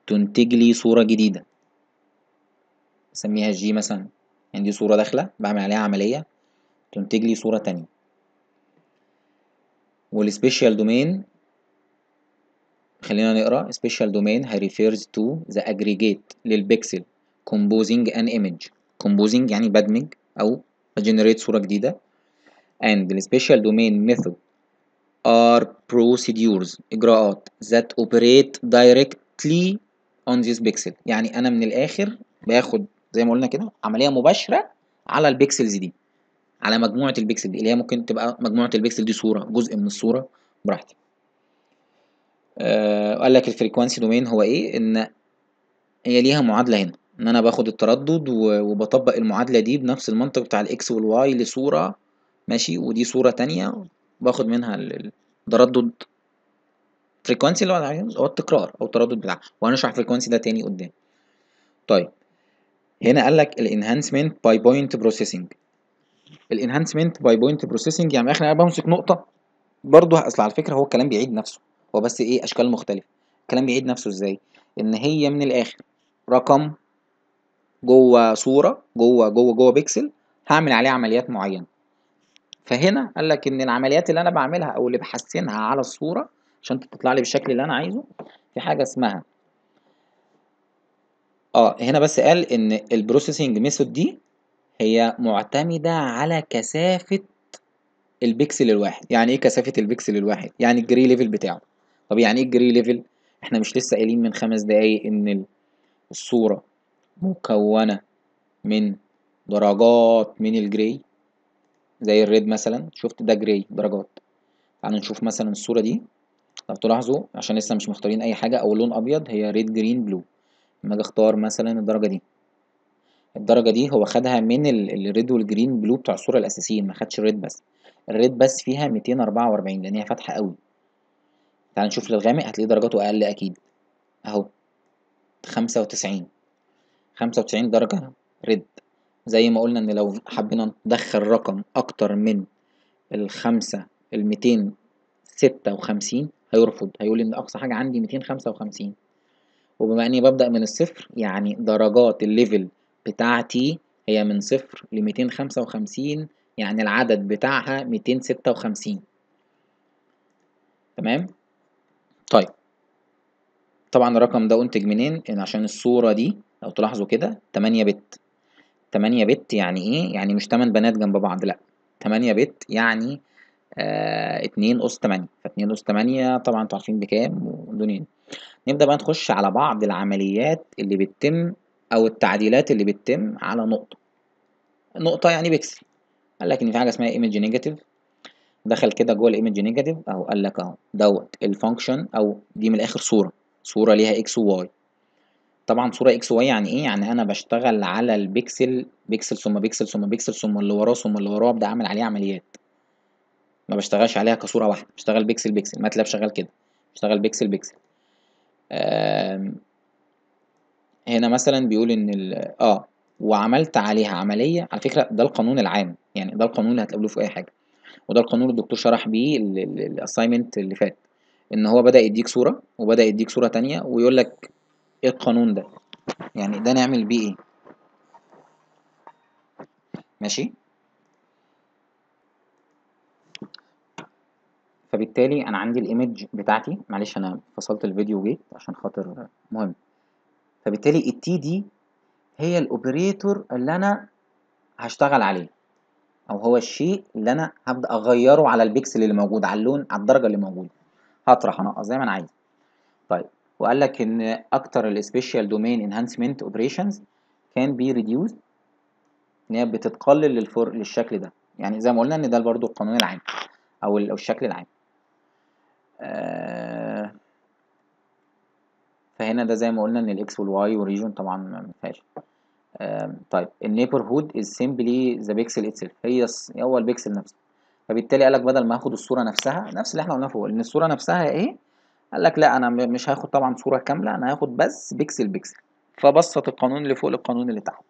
تنتج لي صورة جديدة سميها جي مثلا عندي يعني صورة داخلة بعمل عليها عملية تنتج لي صورة تانية والسبيشال دومين خلينا نقرا special domain هي refers to the aggregate للبكسل composing an image composing يعني بدمج او generate صوره جديده and the special domain method are procedures اجراءات that operate directly on this pixel يعني انا من الاخر باخد زي ما قلنا كده عمليه مباشره على البكسلز دي على مجموعه البكسل دي اللي هي ممكن تبقى مجموعه البكسل دي صوره جزء من الصوره براحتي وقال آه، لك الفريكوانسي دومين هو ايه ان هي ليها معادله هنا ان انا باخد التردد وبطبق المعادله دي بنفس المنطق بتاع الاكس والواي لصوره ماشي ودي صوره تانية باخد منها التردد فريكوانسي اللي هو التكرار او التردد بتاعها وهنشرح الفريكوانسي ده تاني قدام طيب هنا قال لك الانهانسمنت باي بوينت بروسيسنج الانهانسمنت باي بوينت بروسيسنج يعني اخر انا بمسك نقطه برضه اصل على فكره هو الكلام بيعيد نفسه هو بس ايه اشكال مختلفه الكلام بيعيد نفسه ازاي ان هي من الاخر رقم جوه صوره جوه جوه جوه بيكسل هعمل عليه عمليات معينه فهنا قال لك ان العمليات اللي انا بعملها او اللي بحسنها على الصوره عشان تطلع لي بالشكل اللي انا عايزه في حاجه اسمها اه هنا بس قال ان البروسيسنج ميثود دي هي معتمده على كثافه البكسل الواحد يعني ايه كثافه البكسل الواحد يعني الجري ليفل بتاعه طب يعني ايه الجري ليفل احنا مش لسه قايلين من خمس دقايق ان الصورة مكونة من درجات من الجري زي الريد مثلا شفت ده جري درجات تعالوا نشوف مثلا الصورة دي لو تلاحظوا عشان لسه مش مختارين اي حاجة او لون ابيض هي ريد جرين بلو لما اجي اختار مثلا الدرجة دي الدرجة دي هو خدها من الريد والجرين بلو بتاع الصورة الاساسيين ما خدش الريد بس الريد بس فيها 244 لان هي فاتحة قوي تعال نشوف للغامق هتلاقي درجاته أقل أكيد أهو خمسة وتسعين خمسة وتسعين درجة ريد زي ما قلنا إن لو حبينا ندخل رقم أكتر من الخمسة الميتين ستة وخمسين هيرفض هيقول إن أقصى حاجة عندي ميتين خمسة وخمسين وبما إني ببدأ من الصفر يعني درجات الليفل بتاعتي هي من صفر لميتين خمسة وخمسين يعني العدد بتاعها ميتين ستة وخمسين تمام طبعا الرقم ده أنتج منين؟ عشان الصورة دي لو تلاحظوا كده تمانية بت تمانية بت يعني إيه؟ يعني مش تمن بنات جنب بعض لأ تمانية بت يعني آه اتنين أس تمانية فاتنين أس تمانية طبعا انتوا عارفين بكام ودونين نبدأ بقى نخش على بعض العمليات اللي بتتم أو التعديلات اللي بتتم على نقطة نقطة يعني بيكسل قال لك إن في حاجة اسمها ايمج نيجاتيف دخل كده جوه الايمج نيجاتيف أهو قال لك أهو دوت الفانكشن أو دي من الآخر صورة صورة ليها اكس وواي طبعا صورة اكس وواي يعني ايه يعني انا بشتغل على البكسل بكسل ثم بكسل ثم بكسل ثم اللي وراه ثم اللي وراه ابدا اعمل عليه عمليات ما بشتغلش عليها كصورة واحدة بشتغل بكسل بكسل ماتلاب شغال كده بشتغل بكسل بكسل هنا مثلا بيقول ان ال اه وعملت عليها عملية على فكرة ده القانون العام يعني ده القانون اللي هتقابله في اي حاجة وده القانون اللي الدكتور شرح بيه الاساينمنت اللي فات ان هو بدا يديك صوره وبدا يديك صوره تانية ويقول لك ايه القانون ده يعني ده نعمل بيه ايه ماشي فبالتالي انا عندي الايمج بتاعتي معلش انا فصلت الفيديو جيت عشان خاطر مهم فبالتالي التي دي هي الاوبريتور اللي انا هشتغل عليه او هو الشيء اللي انا هبدا اغيره على البكسل اللي موجود على اللون على الدرجه اللي موجوده هطرح انقص زي ما انا عايز طيب وقال لك ان اكتر السبيشال دومين انهانسمنت اوبريشنز كان بي ريديوس ان هي بتتقلل للفر للشكل ده يعني زي ما قلنا ان ده برضو القانون العام او الشكل العام آه فهنا ده زي ما قلنا ان الاكس والواي والريجون طبعا ما فيهاش آه، طيب النيبرهود از سيمبلي ذا بيكسل اتسلف هي هو البيكسل نفسه فبالتالي قال لك بدل ما هاخد الصوره نفسها نفس اللي احنا قلناه فوق ان الصوره نفسها ايه قال لك لا انا مش هاخد طبعا صوره كامله انا هاخد بس بيكسل بيكسل فبسط القانون اللي فوق للقانون اللي تحت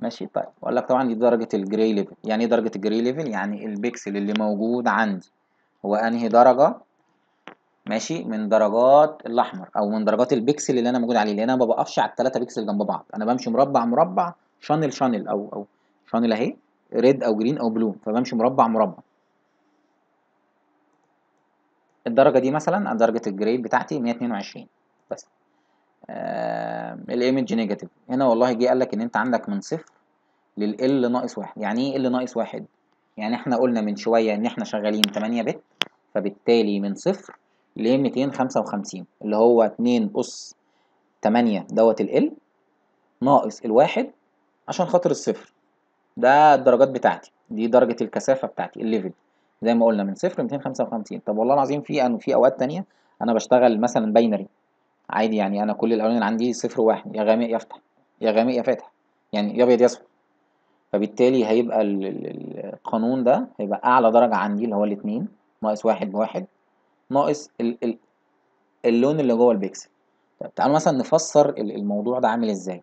ماشي طيب وقال لك طبعا دي درجه الجري ليفل يعني ايه درجه الجري ليفل يعني البيكسل اللي موجود عندي هو انهي درجه ماشي من درجات الاحمر او من درجات البيكسل اللي انا موجود عليه لان انا ما بقفش على الثلاثه بيكسل جنب بعض انا بمشي مربع مربع شانل شانل او او شانل اهي ريد او جرين او بلو فبمشي مربع مربع الدرجه دي مثلا درجه الجريد بتاعتي 122 بس آه الايمج نيجاتيف هنا والله جه قال لك ان انت عندك من صفر لل ال ناقص واحد يعني ايه ال ناقص واحد يعني احنا قلنا من شويه ان احنا شغالين 8 بت فبالتالي من صفر ل 255 اللي هو 2 اس 8 دوت ال ال ناقص الواحد عشان خاطر الصفر ده الدرجات بتاعتي دي درجه الكثافه بتاعتي الليفل زي ما قلنا من صفر 255 طب والله العظيم في انه في اوقات تانية انا بشتغل مثلا باينري عادي يعني انا كل الالوان اللي عندي صفر واحد يا غامق يا افتح يا غامق يا فاتح يعني يا ابيض يا اصفر فبالتالي هيبقى القانون ده هيبقى اعلى درجه عندي اللي هو الاتنين ناقص واحد بواحد ناقص اللون اللي جوه البيكسل طب تعالوا مثلا نفسر الموضوع ده عامل ازاي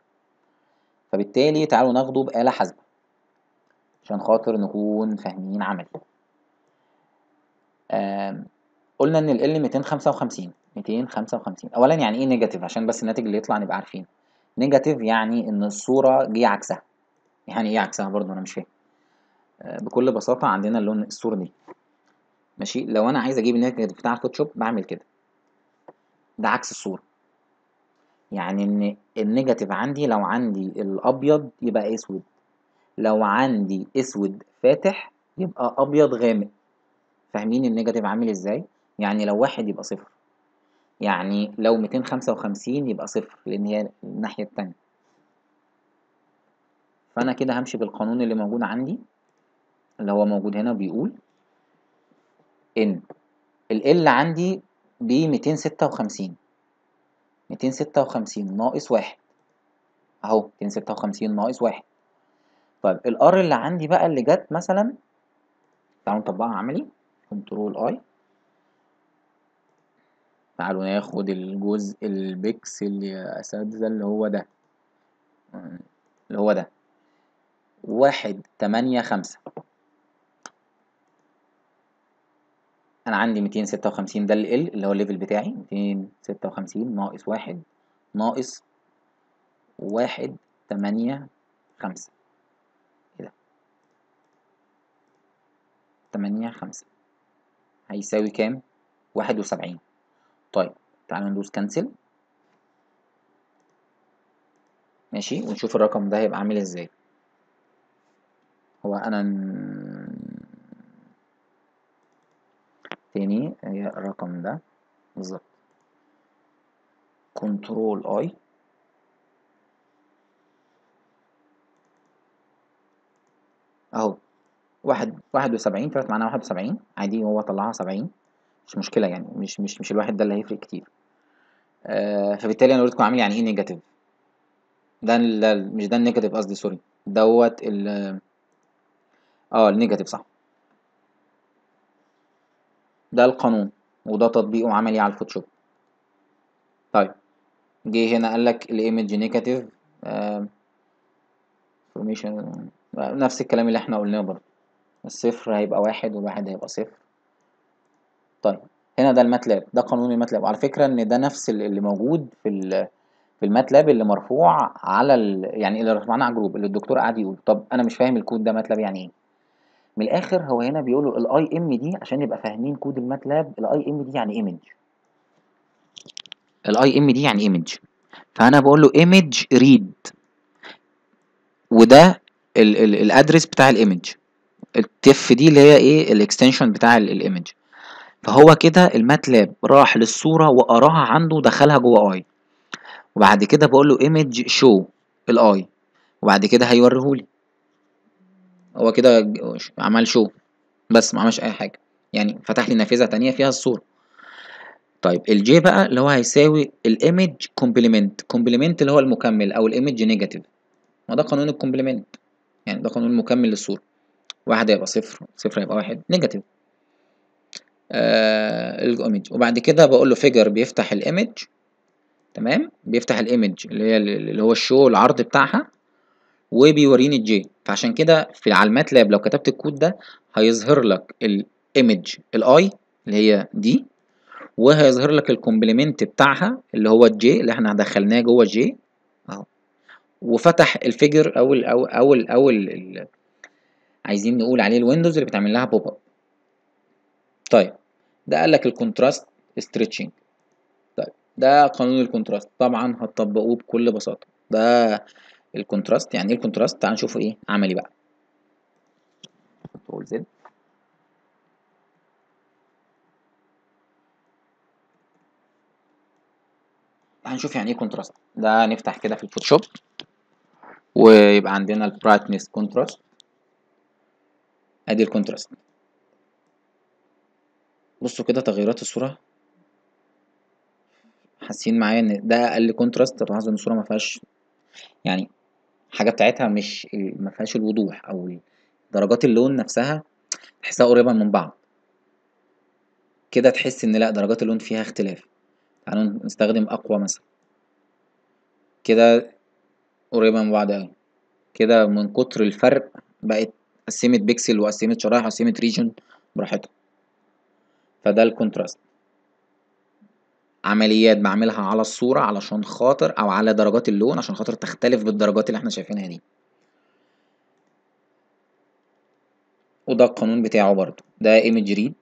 فبالتالي تعالوا ناخده بآلة حاسبة عشان خاطر نكون فاهمين عمل قلنا ان ال ال 255 255 اولا يعني ايه نيجاتيف عشان بس الناتج اللي يطلع نبقى عارفين نيجاتيف يعني ان الصوره جه عكسها يعني ايه عكسها برضه انا مش فاهم آه، بكل بساطه عندنا اللون الصوره دي ماشي لو انا عايز اجيب النيجاتيف بتاع الفوتوشوب بعمل كده ده عكس الصوره يعني ان النيجاتيف عندي لو عندي الابيض يبقى إيه اسود لو عندي اسود فاتح يبقى ابيض غامق فاهمين النيجاتيف عامل ازاي يعني لو واحد يبقى صفر يعني لو 255 يبقى صفر لان هي الناحيه الثانيه فانا كده همشي بالقانون اللي موجود عندي اللي هو موجود هنا بيقول ان ال عندي ب 256 256 ناقص واحد اهو 256 ناقص واحد طيب الار اللي عندي بقى اللي جت مثلا تعالوا نطبقها عملي كنترول اي تعالوا ناخد الجزء البكسل يا اساتذه اللي هو ده اللي هو ده واحد تمانية خمسة أنا عندي ميتين ستة وخمسين ده ال اللي هو الليفل بتاعي ميتين ستة وخمسين ناقص واحد ناقص واحد تمانية خمسة تمانية خمسة هيساوي كام؟ واحد وسبعين طيب تعالى ندوس كنسل ماشي ونشوف الرقم ده هيبقى عامل ازاي هو انا تاني هي الرقم ده بالظبط كنترول اي اهو واحد واحد وسبعين طلعت معانا واحد وسبعين عادي هو طلعها سبعين مش مشكلة يعني مش مش مش الواحد ده اللي هيفرق كتير آه فبالتالي أنا وريتكم عامل يعني إيه نيجاتيف ده مش ده النيجاتيف قصدي سوري دوت ال اه النيجاتيف صح ده القانون وده تطبيقه عملي على الفوتوشوب طيب جه هنا قال لك الايمج نيجاتيف انفورميشن نفس الكلام اللي احنا قلناه برضه الصفر هيبقى واحد والواحد هيبقى صفر طيب هنا ده الماتلاب ده قانون الماتلاب وعلى فكرة ان ده نفس اللي موجود في في الماتلاب اللي مرفوع على ال... يعني اللي رفعناه على الجروب اللي الدكتور قاعد يقول طب انا مش فاهم الكود ده ماتلاب يعني ايه من الاخر هو هنا بيقولوا الاي ام دي عشان نبقى فاهمين كود الماتلاب الاي ام دي يعني ايمج الاي ام دي يعني ايمج فانا بقول له ايمج ريد وده الادرس بتاع الايمج التف دي اللي هي ايه الاكستنشن بتاع الايمج فهو كده الماتلاب راح للصوره وقراها عنده دخلها جوه اي وبعد كده بقول له ايمج شو الاي وبعد كده هيوريهولي هو كده عمل شو بس ما عملش اي حاجه يعني فتح لي نافذه تانية فيها الصوره طيب الجي بقى اللي هو هيساوي الايمج كومبليمنت كومبليمنت اللي هو المكمل او الايمج نيجاتيف ما ده قانون الكومبليمنت يعني ده قانون مكمل للصوره واحد هيبقى صفر صفر هيبقى واحد نيجاتيف آه الايمج وبعد كده بقول له فيجر بيفتح الايمج تمام بيفتح الايمج اللي هي اللي هو الشو العرض بتاعها وبيوريني الجي فعشان كده في على الماتلاب لو كتبت الكود ده هيظهر لك الايمج الاي اللي هي دي وهيظهر لك الكومبلمنت بتاعها اللي هو الجي اللي احنا دخلناه جوه جي اهو وفتح الفيجر او الـ او الـ او, الـ أو عايزين نقول عليه الويندوز اللي بتعمل لها بوب اب طيب ده قال لك الكونتراست ستريتشنج طيب ده قانون الكونتراست طبعا هتطبقوه بكل بساطه ده الكونتراست يعني ايه الكونتراست تعال نشوفه ايه عملي بقى كنترول زد هنشوف يعني ايه كونتراست ده نفتح كده في الفوتوشوب ويبقى عندنا البرايتنس كونتراست ادي الكونتراست بصوا كده تغيرات الصورة حاسين معايا ان ده اقل كونتراست لاحظوا ان الصورة فيهاش يعني حاجه بتاعتها مش فيهاش الوضوح او درجات اللون نفسها تحسها قريبة من بعض كده تحس ان لا درجات اللون فيها اختلاف تعالوا نستخدم اقوى مثلا كده قريبة من بعض اوي كده من كتر الفرق بقت قسمت بيكسل وقسمت شرايح وقسمت ريجن براحتها فده الكونتراست عمليات بعملها على الصورة علشان خاطر أو على درجات اللون عشان خاطر تختلف بالدرجات اللي احنا شايفينها دي وده القانون بتاعه برضو ده ايمج ريد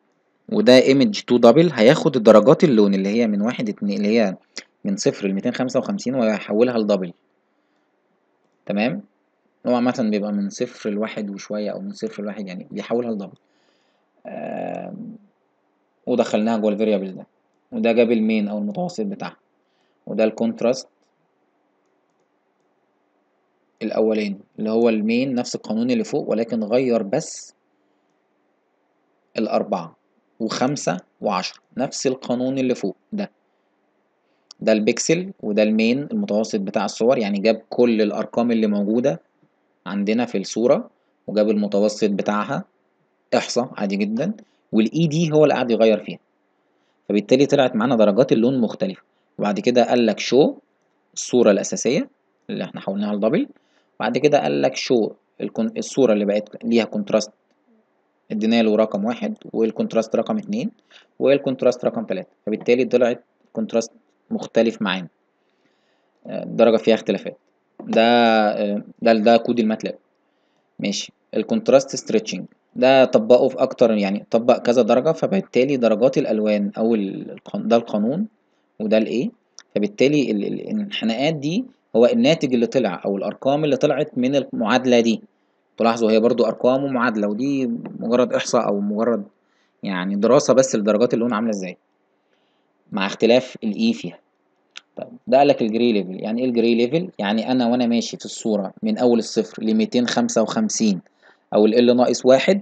وده ايمج تو دبل هياخد درجات اللون اللي هي من واحد اتنين اللي هي من صفر ل 255 ويحولها لدبل تمام هو عامة بيبقى من صفر لواحد وشوية أو من صفر لواحد يعني بيحولها لدبل ودخلناها جوه الفاريبل ده وده جاب المين أو المتوسط بتاعها وده الكونتراست الأولاني اللي هو المين نفس القانون اللي فوق ولكن غير بس الأربعة وخمسة وعشرة نفس القانون اللي فوق ده ده البكسل وده المين المتوسط بتاع الصور يعني جاب كل الأرقام اللي موجودة عندنا في الصورة وجاب المتوسط بتاعها إحصى عادي جدا والإي دي e هو اللي قاعد يغير فيها فبالتالي طلعت معانا درجات اللون مختلفة وبعد كده قال لك شو الصورة الأساسية اللي احنا حولناها لدبل بعد كده قال لك شو الصورة اللي بقت ليها كونتراست ادينا له رقم واحد والكونتراست رقم اتنين والكونتراست رقم تلاتة فبالتالي طلعت كونتراست مختلف معانا الدرجة آه، فيها اختلافات ده ده ده كود الماتلاب ماشي الكونتراست ستريتشنج ده طبقه في اكتر يعني طبق كذا درجة فبالتالي درجات الالوان او ده القانون وده الايه فبالتالي الانحناءات دي هو الناتج اللي طلع او الارقام اللي طلعت من المعادلة دي تلاحظوا هي برضو ارقام ومعادلة ودي مجرد احصاء او مجرد يعني دراسة بس لدرجات اللون عاملة ازاي مع اختلاف الاي e فيها طيب ده قال لك الجري ليفل يعني ايه الجري ليفل يعني انا وانا ماشي في الصوره من اول الصفر ل 255 او ال ناقص واحد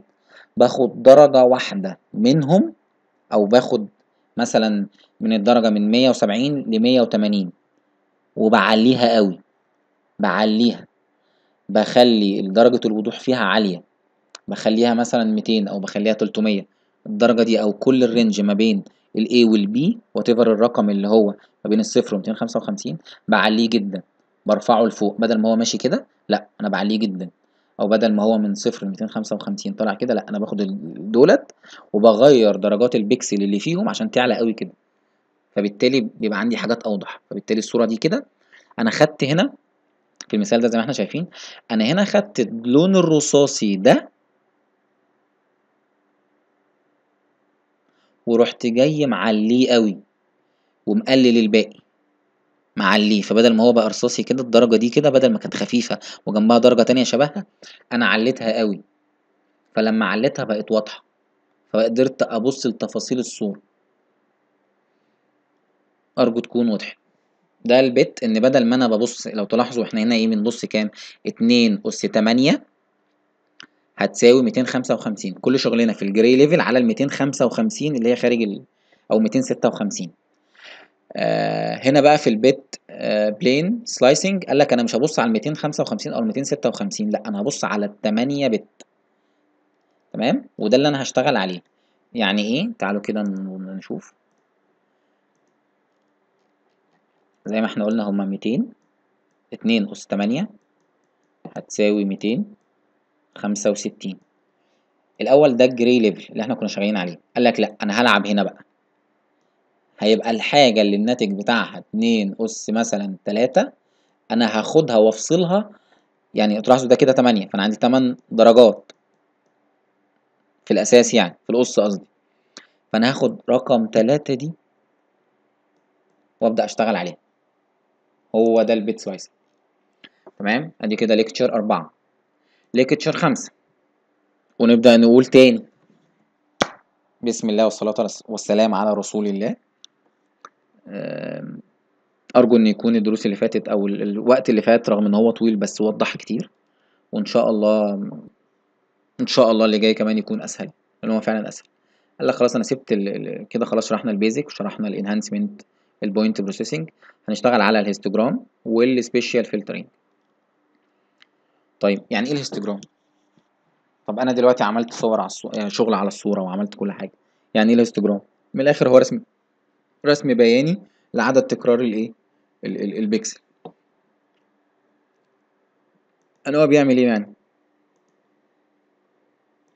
باخد درجه واحده منهم او باخد مثلا من الدرجه من 170 ل 180 وبعليها قوي بعليها بخلي درجه الوضوح فيها عاليه بخليها مثلا 200 او بخليها 300 الدرجه دي او كل الرينج ما بين الاي والبي وات ايفر الرقم اللي هو ما بين الصفر و 255 بعليه جدا برفعه لفوق بدل ما هو ماشي كده لا انا بعليه جدا او بدل ما هو من صفر ل 255 طالع كده لا انا باخد دولت وبغير درجات البكسل اللي فيهم عشان تعلى قوي كده فبالتالي بيبقى عندي حاجات اوضح فبالتالي الصوره دي كده انا خدت هنا في المثال ده زي ما احنا شايفين انا هنا خدت اللون الرصاصي ده ورحت جاي معليه قوي ومقلل الباقي معليه فبدل ما هو بقى رصاصي كده الدرجة دي كده بدل ما كانت خفيفة وجنبها درجة تانية شبهها أنا عليتها قوي فلما عليتها بقت واضحة فقدرت أبص لتفاصيل الصورة أرجو تكون واضحة ده البت إن بدل ما أنا ببص لو تلاحظوا إحنا هنا إيه بنبص كام اتنين أس تمانية هتساوي ميتين خمسة وخمسين كل شغلنا في الجري ليفل على الميتين خمسة وخمسين اللي هي خارج ال أو ميتين ستة وخمسين آه، هنا بقى في البيت بلين آه، سلايسنج قال لك انا مش هبص على ال 255 او ال 256 لا انا هبص على ال 8 بت تمام وده اللي انا هشتغل عليه يعني ايه تعالوا كده نشوف زي ما احنا قلنا هما 200 2 أس 8 هتساوي 265 الأول ده الجري ليفل اللي احنا كنا شغالين عليه قال لك لا أنا هلعب هنا بقى هيبقى الحاجة اللي الناتج بتاعها اتنين أس مثلا تلاتة أنا هاخدها وأفصلها يعني تلاحظوا ده كده تمانية فأنا عندي تمن درجات في الأساس يعني في الأس قصدي فأنا هاخد رقم تلاتة دي وأبدأ أشتغل عليها هو ده البيت سويس تمام أدي كده ليكتشر أربعة ليكتشر خمسة ونبدأ نقول تاني بسم الله والصلاة والسلام على رسول الله أرجو إن يكون الدروس اللي فاتت أو الوقت اللي فات رغم إن هو طويل بس وضح كتير وإن شاء الله إن شاء الله اللي جاي كمان يكون أسهل لأن هو فعلا أسهل قال لك خلاص أنا سبت كده خلاص شرحنا البيزك وشرحنا الانهانسمنت البوينت بروسيسنج هنشتغل على الهيستوجرام والسبيشال فلترنج طيب يعني ايه الهيستوجرام طب انا دلوقتي عملت صور على الصورة يعني شغل على الصوره وعملت كل حاجه يعني ايه الهيستوجرام من الاخر هو رسم رسم بياني لعدد تكرار الايه البكسل انا هو بيعمل ايه يعني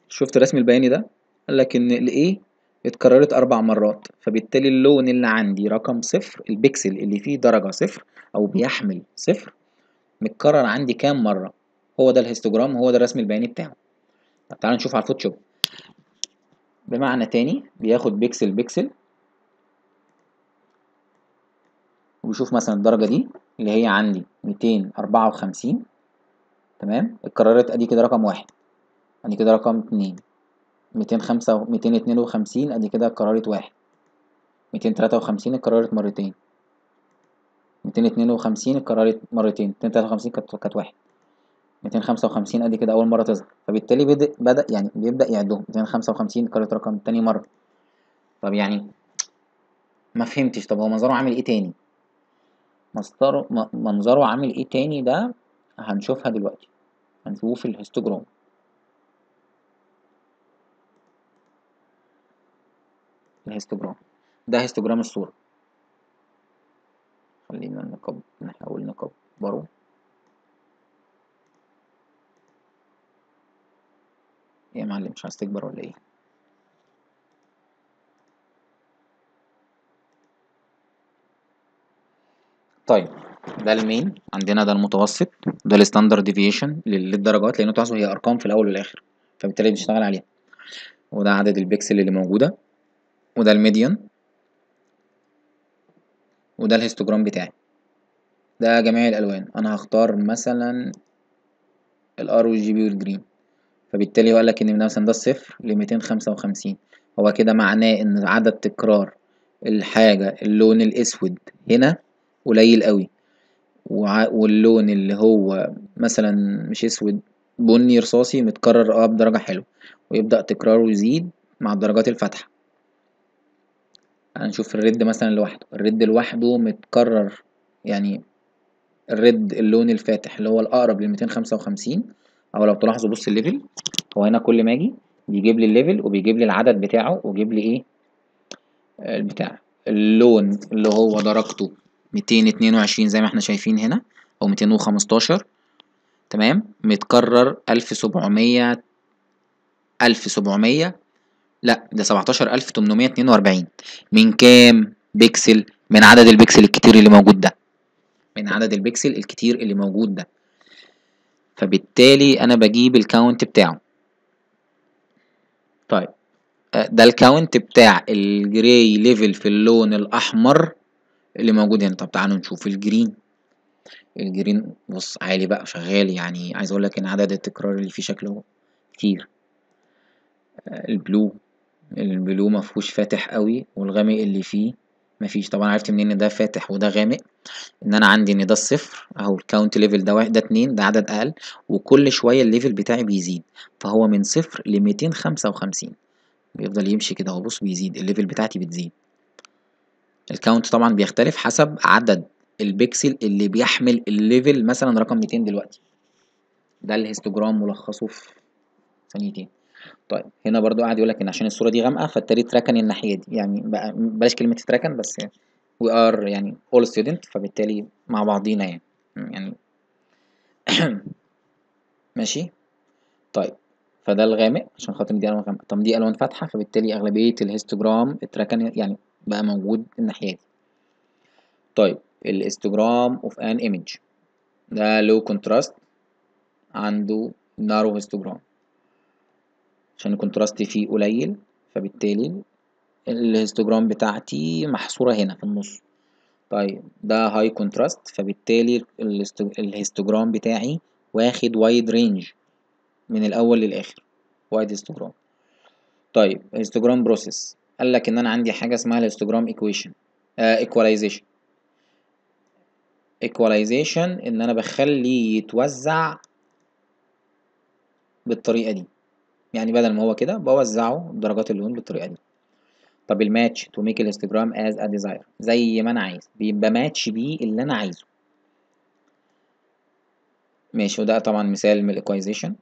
شفت الرسم البياني ده قال لك ان الايه اتكررت اربع مرات فبالتالي اللون اللي عندي رقم صفر البكسل اللي فيه درجه صفر او بيحمل صفر متكرر عندي كام مره هو ده الهيستوجرام هو ده الرسم البياني بتاعه طب تعالى نشوف على الفوتوشوب بمعنى تاني بياخد بيكسل بيكسل وبيشوف مثلا الدرجة دي اللي هي عندي 254 تمام اتكررت ادي كده رقم واحد ادي كده رقم اتنين ميتين خمسة ميتين اتنين وخمسين ادي كده اتكررت واحد ميتين تلاتة وخمسين اتكررت مرتين ميتين اتنين وخمسين اتكررت مرتين ميتين تلاتة وخمسين كانت واحد ميتين خمسة وخمسين ادي كده اول مرة تظهر فبالتالي بدأ, بدأ يعني بيبدأ يعدهم ميتين خمسة وخمسين اتكررت رقم تاني مرة طب يعني مفهمتش طب هو منظره عامل ايه تاني مصدره منظره عامل ايه تاني ده هنشوفها دلوقتي هنشوف الهيستوجرام الهيستوجرام ده هيستوجرام الصورة خلينا نكب نحاول نكبره يا معلم مش عايز تكبر ولا ايه طيب ده المين عندنا ده المتوسط ده الستاندرد ديفيشن للدرجات لان انتوا هي ارقام في الاول والاخر فبالتالي بنشتغل عليها وده عدد البكسل اللي موجوده وده الميديان وده الهيستوجرام بتاعي ده جميع الالوان انا هختار مثلا الار والجي بي والجرين فبالتالي هو قال لك ان مثلا ده الصفر ل 255 هو كده معناه ان عدد تكرار الحاجه اللون الاسود هنا قليل قوي واللون اللي هو مثلا مش اسود بني رصاصي متكرر اه بدرجة حلوة ويبدأ تكراره يزيد مع الدرجات الفاتحة هنشوف الريد مثلا لوحده الريد لوحده متكرر يعني الريد اللون الفاتح اللي هو الأقرب للميتين خمسة وخمسين أو لو تلاحظوا بص الليفل هو هنا كل ما أجي بيجيب لي الليفل وبيجيب لي العدد بتاعه ويجيب لي إيه البتاع اللون اللي هو درجته ميتين اتنين وعشرين زي ما احنا شايفين هنا أو ميتين وخمستاشر تمام متكرر ألف سبعمية ألف سبعمية لأ ده سبعتاشر ألف تمنمية اتنين وأربعين من كام بيكسل من عدد البيكسل الكتير اللي موجود ده من عدد البيكسل الكتير اللي موجود ده فبالتالي أنا بجيب الكاونت بتاعه طيب آه، ده الكاونت بتاع الجراي ليفل في اللون الأحمر اللي موجود هنا طب تعالوا نشوف الجرين الجرين بص عالي بقى شغال يعني عايز اقول لك ان عدد التكرار اللي فيه شكله كتير البلو آه، البلو مفهوش فاتح قوي والغامق اللي فيه مفيش طبعا عرفت منين ان ده فاتح وده غامق ان انا عندي ان ده الصفر اهو الكاونت ليفل ده واحد ده اتنين ده عدد اقل وكل شويه الليفل بتاعي بيزيد فهو من صفر لميتين خمسة وخمسين بيفضل يمشي كده اهو بص بيزيد الليفل بتاعتي بتزيد الكاونت طبعا بيختلف حسب عدد البكسل اللي بيحمل الليفل مثلا رقم 200 دلوقتي ده الهيستوجرام ملخصه في ثانيتين طيب هنا برضو قاعد يقول لك ان عشان الصوره دي غامقه فبالتالي اتركن الناحيه دي يعني بلاش كلمه تراكن بس وي ار يعني اول ستودنت فبالتالي مع بعضينا يعني يعني ماشي طيب فده الغامق عشان خاطر دي الوان غامقه طب دي الوان فاتحه فبالتالي اغلبيه الهيستوجرام اتركن يعني بقى موجود الناحية دي طيب الاستجرام اوف ان ايمج ده لو كونتراست عنده نارو هيستوجرام عشان الكونتراست فيه قليل فبالتالي الهيستوجرام بتاعتي محصورة هنا في النص طيب ده هاي كونتراست فبالتالي الهيستوجرام بتاعي واخد وايد رينج من الأول للآخر وايد هيستوجرام طيب هيستوجرام بروسيس قال لك ان انا عندي حاجه اسمها الهيستوجرام ايكويشن ايكواليزيشن ايكواليزيشن ان انا بخليه يتوزع بالطريقه دي يعني بدل ما هو كده بوزعه درجات اللون بالطريقه دي طب الماتش تو ميك الهيستوجرام از ا ديزاير زي ما انا عايز بيبقى ماتش بيه اللي انا عايزه ماشي وده طبعا مثال من الايكواليزيشن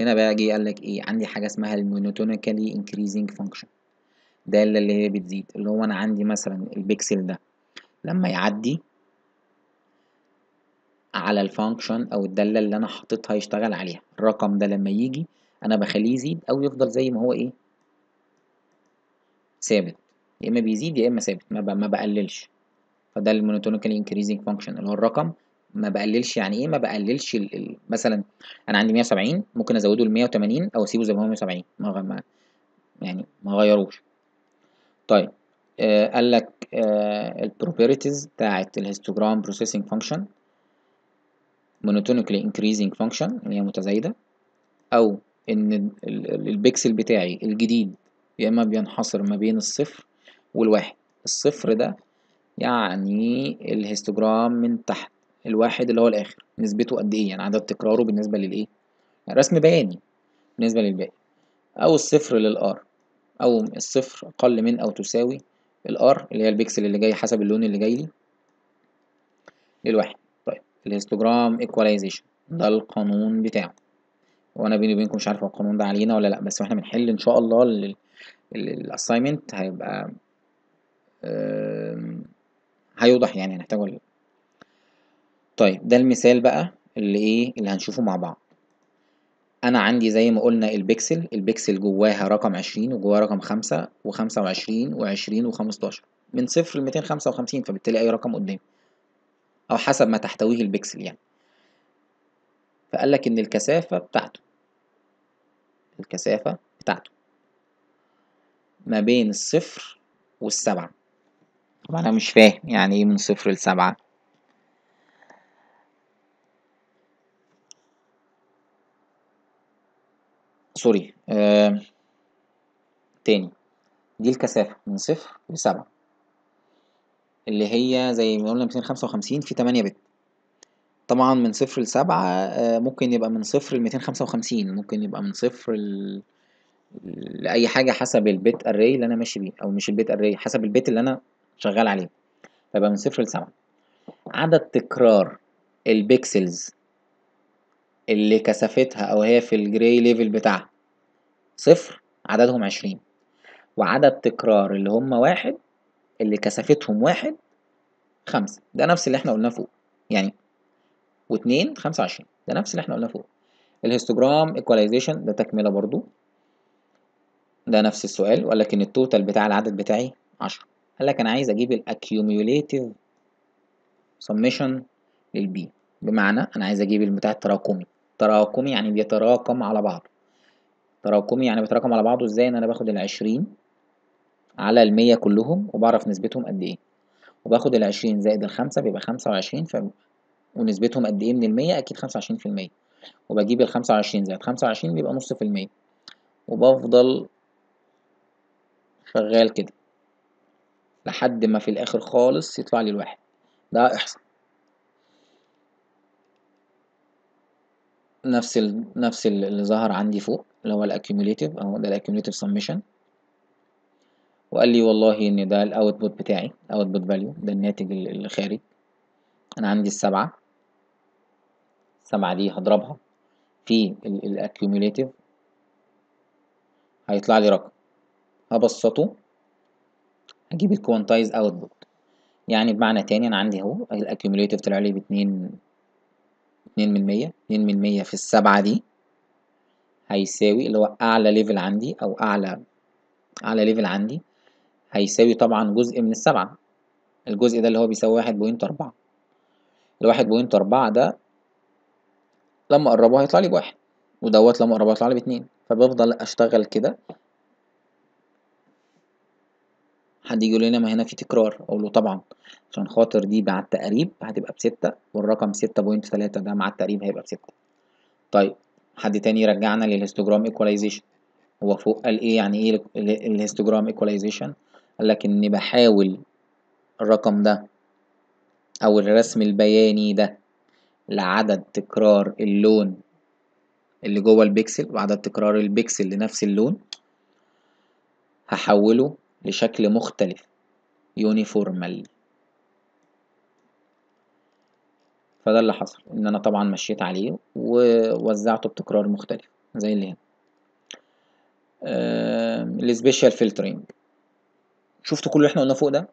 هنا بقى جه قال لك ايه عندي حاجه اسمها المونوتونيكالي انكريزنج فانكشن ده اللي هي بتزيد اللي هو انا عندي مثلا البكسل ده لما يعدي على الفانكشن او الداله اللي انا حاططها يشتغل عليها الرقم ده لما يجي انا بخليه يزيد او يفضل زي ما هو ايه ثابت يا اما بيزيد يا اما ثابت ما, ما بقللش فده المونوتونيكالي انكريزنج فانكشن اللي هو الرقم ما بقللش يعني ايه ما بقللش الـ الـ مثلا انا عندي 170 ممكن ازوده ل 180 او اسيبه زي ما هو 170 ما يعني ما غيروش طيب آه قال لك آه البروبرتيز بتاعت الهيستوجرام بروسيسنج فانكشن مونوتونيكلي انكريزنج فانكشن اللي هي متزايده او ان البكسل بتاعي الجديد يا اما بينحصر ما بين الصفر والواحد الصفر ده يعني الهيستوجرام من تحت الواحد اللي هو الآخر نسبته قد إيه يعني عدد تكراره بالنسبة للإيه يعني رسم بياني بالنسبة للباقي أو الصفر للآر أو الصفر أقل من أو تساوي الآر اللي هي البكسل اللي جاي حسب اللون اللي جاي لي للواحد طيب الهيستوجرام ايكواليزيشن ده القانون بتاعه وانا بيني وبينكم مش عارف هو القانون ده علينا ولا لا بس واحنا بنحل ان شاء الله الاساينمنت هيبقى هيوضح يعني هنحتاجه طيب ده المثال بقى اللي ايه اللي هنشوفه مع بعض انا عندي زي ما قلنا البكسل البكسل جواها رقم 20 وجواها رقم 5 و25 و20 و15 من صفر ل 255 فبالتالي اي رقم قدامي او حسب ما تحتويه البكسل يعني فقال لك ان الكثافه بتاعته الكثافه بتاعته ما بين الصفر والسبعة طبعا انا مش فاهم يعني ايه من صفر لسبعة سوري آه تاني دي الكثافة من صفر لسبعة اللي هي زي ما قلنا وخمسين في تمانية بت طبعا من صفر لسبعة آه ممكن يبقى من صفر لميتين خمسة وخمسين ممكن يبقى من صفر لأي حاجة حسب البيت أري اللي أنا ماشي بيه أو مش البيت أري حسب البيت اللي أنا شغال عليه فيبقى من صفر لسبعة عدد تكرار البيكسلز اللي كثافتها أو هي في الجراي ليفل بتاعها صفر عددهم عشرين وعدد تكرار اللي هم واحد اللي كثافتهم واحد خمسة ده نفس اللي احنا قلناه فوق يعني واتنين خمسة وعشرين ده نفس اللي احنا قلناه فوق الهيستوجرام ايكواليزيشن ده تكملة برضو ده نفس السؤال ولكن التوتال بتاع العدد بتاعي عشرة قال لك انا عايز اجيب الاكيوميوليتيف سميشن للبي بمعنى انا عايز اجيب المتاع التراكمي تراكمي يعني بيتراكم على بعضه تراكمي يعني بتراكم على بعضه ازاي ان انا باخد العشرين على المية كلهم وبعرف نسبتهم قد ايه وباخد العشرين زائد الخمسة بيبقى خمسة وعشرين ف... ونسبتهم قد ايه من المية اكيد خمسة وعشرين في المية وبجيب الخمسة وعشرين زائد خمسة وعشرين بيبقى نص في المية وبفضل شغال كده لحد ما في الاخر خالص يطلع لي الواحد ده احصاء نفس ال... نفس اللي ظهر عندي فوق اللي هو الاكيوميليتيف اهو ده الاكيوميليتيف سمشن وقال لي والله ان ده الاوتبوت بتاعي الاوتبوت فاليو ده الناتج اللي خارج انا عندي السبعه السبعه دي هضربها في الاكيوميليتيف هيطلع لي رقم هبسطه هجيب الكوانتايز اوتبوت يعني بمعنى تاني انا عندي اهو الاكيوميليتيف طلع لي باتنين اتنين من ميه اتنين من ميه في السبعه دي هيساوي اللي هو أعلى ليفل عندي أو أعلى أعلى ليفل عندي هيساوي طبعا جزء من السبعة الجزء ده اللي هو بيساوي واحد بوينت أربعة الواحد بوينت أربعة ده لما أقربه هيطلع لي بواحد ودوت لما أقربه هيطلع لي باتنين فبفضل أشتغل كده حد يجي يقول لنا ما هنا في تكرار اقول له طبعا عشان خاطر دي مع التقريب هتبقى بستة والرقم ستة بوينت تلاتة ده مع التقريب هيبقى بستة طيب حد تاني يرجعنا للهيستوجرام ايكواليزيشن هو فوق قال ايه يعني ايه الهيستوجرام ايكواليزيشن قال لك اني بحاول الرقم ده او الرسم البياني ده لعدد تكرار اللون اللي جوه البكسل وعدد تكرار البكسل لنفس اللون هحوله لشكل مختلف يونيفورمال فده اللي حصل ان انا طبعا مشيت عليه ووزعته بتكرار مختلف زي اللي هنا السبيشال فلترنج شفتوا كل اللي احنا قلنا فوق ده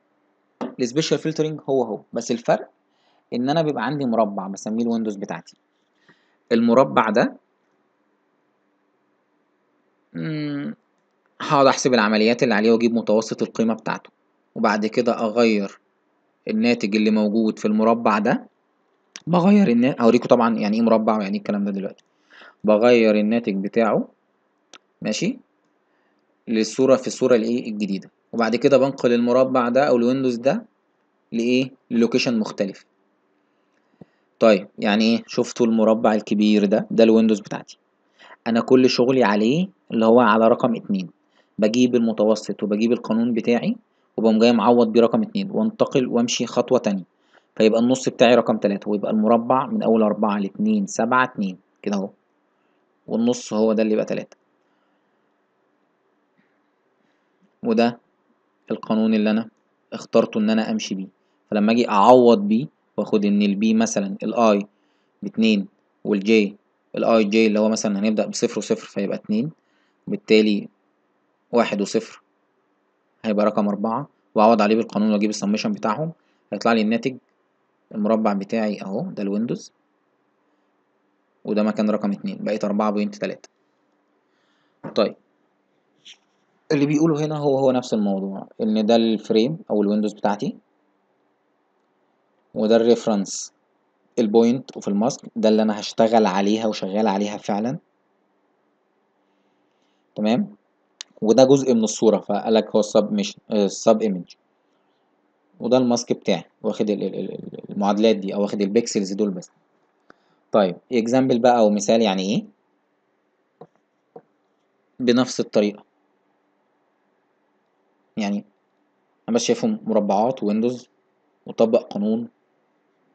السبيشال فلترنج هو هو بس الفرق ان انا بيبقى عندي مربع بسميه الويندوز بتاعتي المربع ده هقعد احسب العمليات اللي عليه واجيب متوسط القيمه بتاعته وبعد كده اغير الناتج اللي موجود في المربع ده بغير النا هوريكم طبعًا يعني إيه مربع ويعني إيه الكلام ده دلوقتي. بغير الناتج بتاعه ماشي، للصورة في الصورة الإيه الجديدة، وبعد كده بنقل المربع ده أو الويندوز ده لإيه للوكيشن مختلف. طيب يعني إيه شفتوا المربع الكبير ده ده الويندوز بتاعتي. أنا كل شغلي عليه اللي هو على رقم اتنين. بجيب المتوسط وبجيب القانون بتاعي وبقوم جاي معوّض بيه رقم اتنين وانتقل وامشي خطوة تانية. فيبقى النص بتاعي رقم تلاتة ويبقى المربع من أول أربعة لاتنين سبعة اتنين كده أهو والنص هو ده اللي يبقى تلاتة وده القانون اللي أنا اخترته إن أنا أمشي بيه فلما أجي أعوض بيه وآخد إن الـ B مثلا الـ I باتنين والـ J الـ I جي اللي هو مثلا هنبدأ بصفر وصفر فيبقى اتنين بالتالي واحد وصفر هيبقى رقم أربعة وأعوض عليه بالقانون وأجيب السمشن بتاعهم هيطلع لي الناتج المربع بتاعي اهو ده الويندوز وده مكان رقم اتنين بقيت أربعة بوينت تلاتة طيب اللي بيقوله هنا هو هو نفس الموضوع ان ده الفريم او الويندوز بتاعتي وده الريفرنس البوينت وفي الماسك ده اللي انا هشتغل عليها وشغال عليها فعلا تمام وده جزء من الصورة فقالك هو السب مش السب ايمج وده الماسك بتاعي واخد المعادلات دي او واخد البكسلز دول بس طيب اكزامبل بقى او مثال يعني ايه بنفس الطريقه يعني انا بس شايفهم مربعات ويندوز وطبق قانون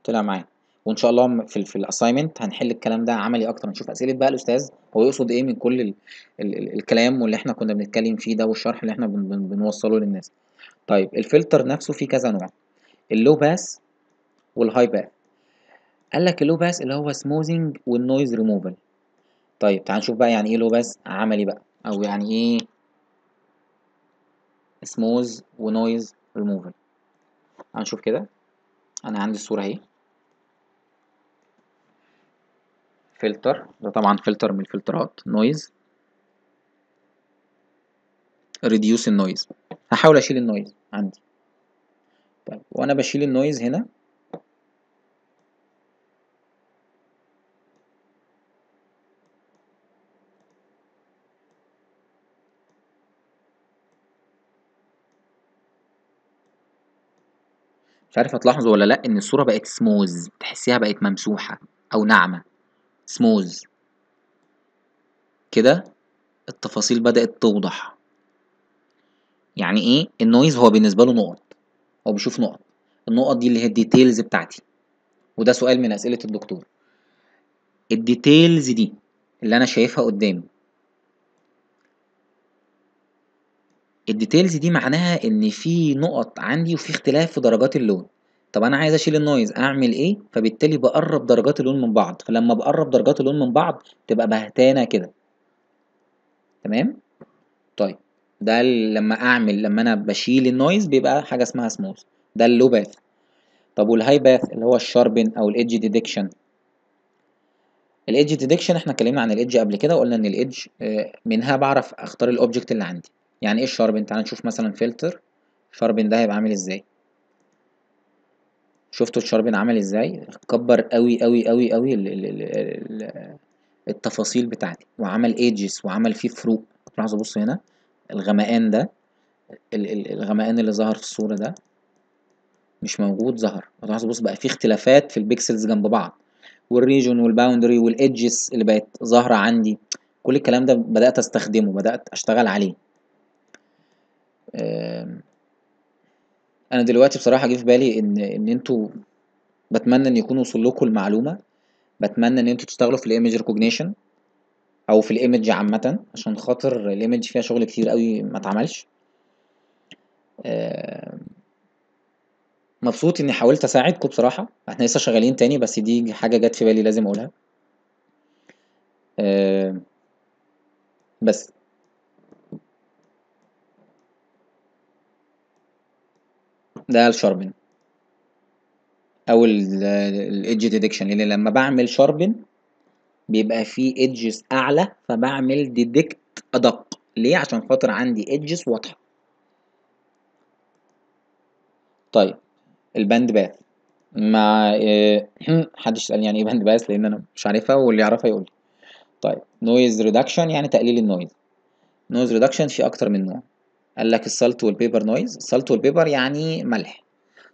طلع معايا وان شاء الله في ال في الاساينمنت هنحل الكلام ده عملي اكتر نشوف اسئله بقى الاستاذ هو يقصد ايه من كل الـ الـ الكلام واللي احنا كنا بنتكلم فيه ده والشرح اللي احنا بن بن بنوصله للناس طيب الفلتر نفسه فيه كذا نوع اللو باس والهاي باس قال لك اللو باس اللي هو سموزنج والنويز ريموفل طيب تعال نشوف بقى يعني ايه لو باس عملي بقى او يعني ايه سموز ونويز ريموفل هنشوف كده انا عندي الصوره اهي فلتر ده طبعا فلتر من الفلترات نويز reduce النويز هحاول اشيل النويز عندي طيب وانا بشيل النويز هنا مش عارف هتلاحظوا ولا لا ان الصوره بقت سموز تحسيها بقت ممسوحه او ناعمه سموز كده التفاصيل بدات توضح يعني ايه النويز هو بالنسبه له نقط هو بيشوف نقط النقط دي اللي هي الديتيلز بتاعتي وده سؤال من اسئله الدكتور الديتيلز دي اللي انا شايفها قدامي الديتيلز دي معناها ان في نقط عندي وفي اختلاف في درجات اللون طب انا عايز اشيل النويز اعمل ايه فبالتالي بقرب درجات اللون من بعض فلما بقرب درجات اللون من بعض تبقى بهتانه كده تمام طيب ده لما اعمل لما انا بشيل النويز بيبقى حاجه اسمها سموث ده اللو باث طب والهاي باث اللي هو الشاربن او الايدج ديدكشن الايدج ديدكشن احنا اتكلمنا عن الايدج قبل كده وقلنا ان الايدج آه، منها بعرف اختار الاوبجكت اللي عندي يعني ايه الشاربن تعال نشوف مثلا فلتر شاربن ده هيبقى عامل ازاي شفتوا الشاربن عمل ازاي كبر قوي قوي قوي قوي التفاصيل بتاعتي وعمل ايدجز وعمل فيه فروق لاحظوا بص هنا الغمقان ده الغمقان اللي ظهر في الصورة ده مش موجود ظهر هتلاحظ بص بقى في اختلافات في البيكسلز جنب بعض والريجن والباوندري والإدجز اللي بقت ظاهرة عندي كل الكلام ده بدأت أستخدمه بدأت أشتغل عليه أنا دلوقتي بصراحة جه في بالي إن إن أنتوا بتمنى إن يكون وصل لكم المعلومة بتمنى إن أنتوا تشتغلوا في الإيمج ريكوجنيشن او في الايمج عامه عشان خاطر الايمج فيها شغل كتير قوي ما اتعملش مبسوط اني حاولت اساعدكم بصراحه احنا لسه شغالين تاني بس دي حاجه جت في بالي لازم اقولها بس ده الشاربن او الايدج ديتكشن لان لما بعمل شاربن بيبقى فيه ايدجز اعلى فبعمل ديدكت ادق ليه عشان خاطر عندي ايدجز واضحه طيب الباند باث مع إيه حدش يسألني يعني ايه باند باث لان انا مش عارفها واللي يعرفها يقول لي طيب نويز ريدكشن يعني تقليل النويز نويز ريدكشن في اكتر من نوع قال لك السالت والبيبر نويز السالت والبيبر يعني ملح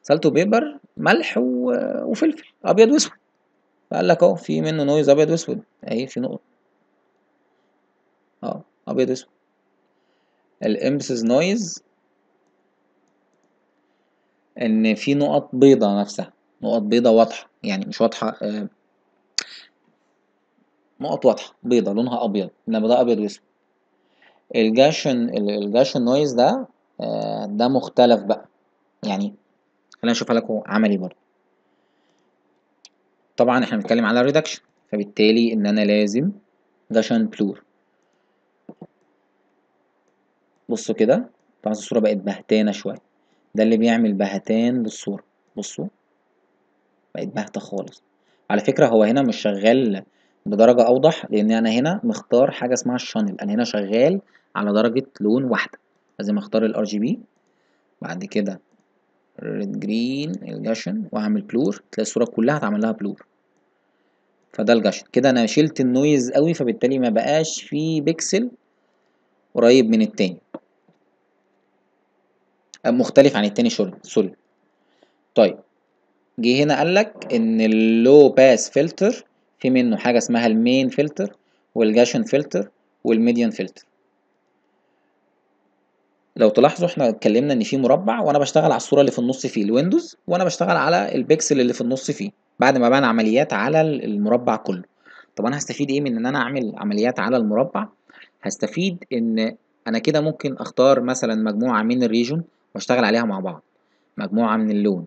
سالت وبيبر ملح و... وفلفل ابيض واسود فقال لك اهو في منه نويز ابيض واسود اهي في نقط اه ابيض واسود الامبسز نويز ان في نقط بيضة نفسها نقط بيضة واضحة يعني مش واضحة آه، نقط واضحة بيضة لونها أبيض إنما ده أبيض وأسود الجاشن الجاشن نويز ده آه، ده مختلف بقى يعني خلينا نشوفها لكم عملي برضه طبعا احنا بنتكلم على الريدكشن فبالتالي ان انا لازم شان بلور بصوا كده طبعا الصورة بقت بهتانة شوية ده اللي بيعمل بهتان للصورة بصوا بقت بهته خالص على فكرة هو هنا مش شغال بدرجة أوضح لأن أنا هنا مختار حاجة اسمها الشانل أنا هنا شغال على درجة لون واحدة لازم أختار ال بي بعد كده ريد جرين الجشن واعمل بلور تلاقي الصوره كلها هتعمل لها بلور فده الجشن كده انا شلت النويز قوي فبالتالي ما بقاش في بيكسل قريب من التاني مختلف عن التاني سوري سوري طيب جه هنا قال لك ان اللو باس فلتر في منه حاجه اسمها المين فلتر والجاشن فلتر والميديان فلتر لو تلاحظوا احنا اتكلمنا ان في مربع وانا بشتغل على الصوره اللي في النص فيه الويندوز وانا بشتغل على البكسل اللي في النص فيه بعد ما بعمل عمليات على المربع كله طب انا هستفيد ايه من ان انا اعمل عمليات على المربع هستفيد ان انا كده ممكن اختار مثلا مجموعه من الريجون واشتغل عليها مع بعض مجموعه من اللون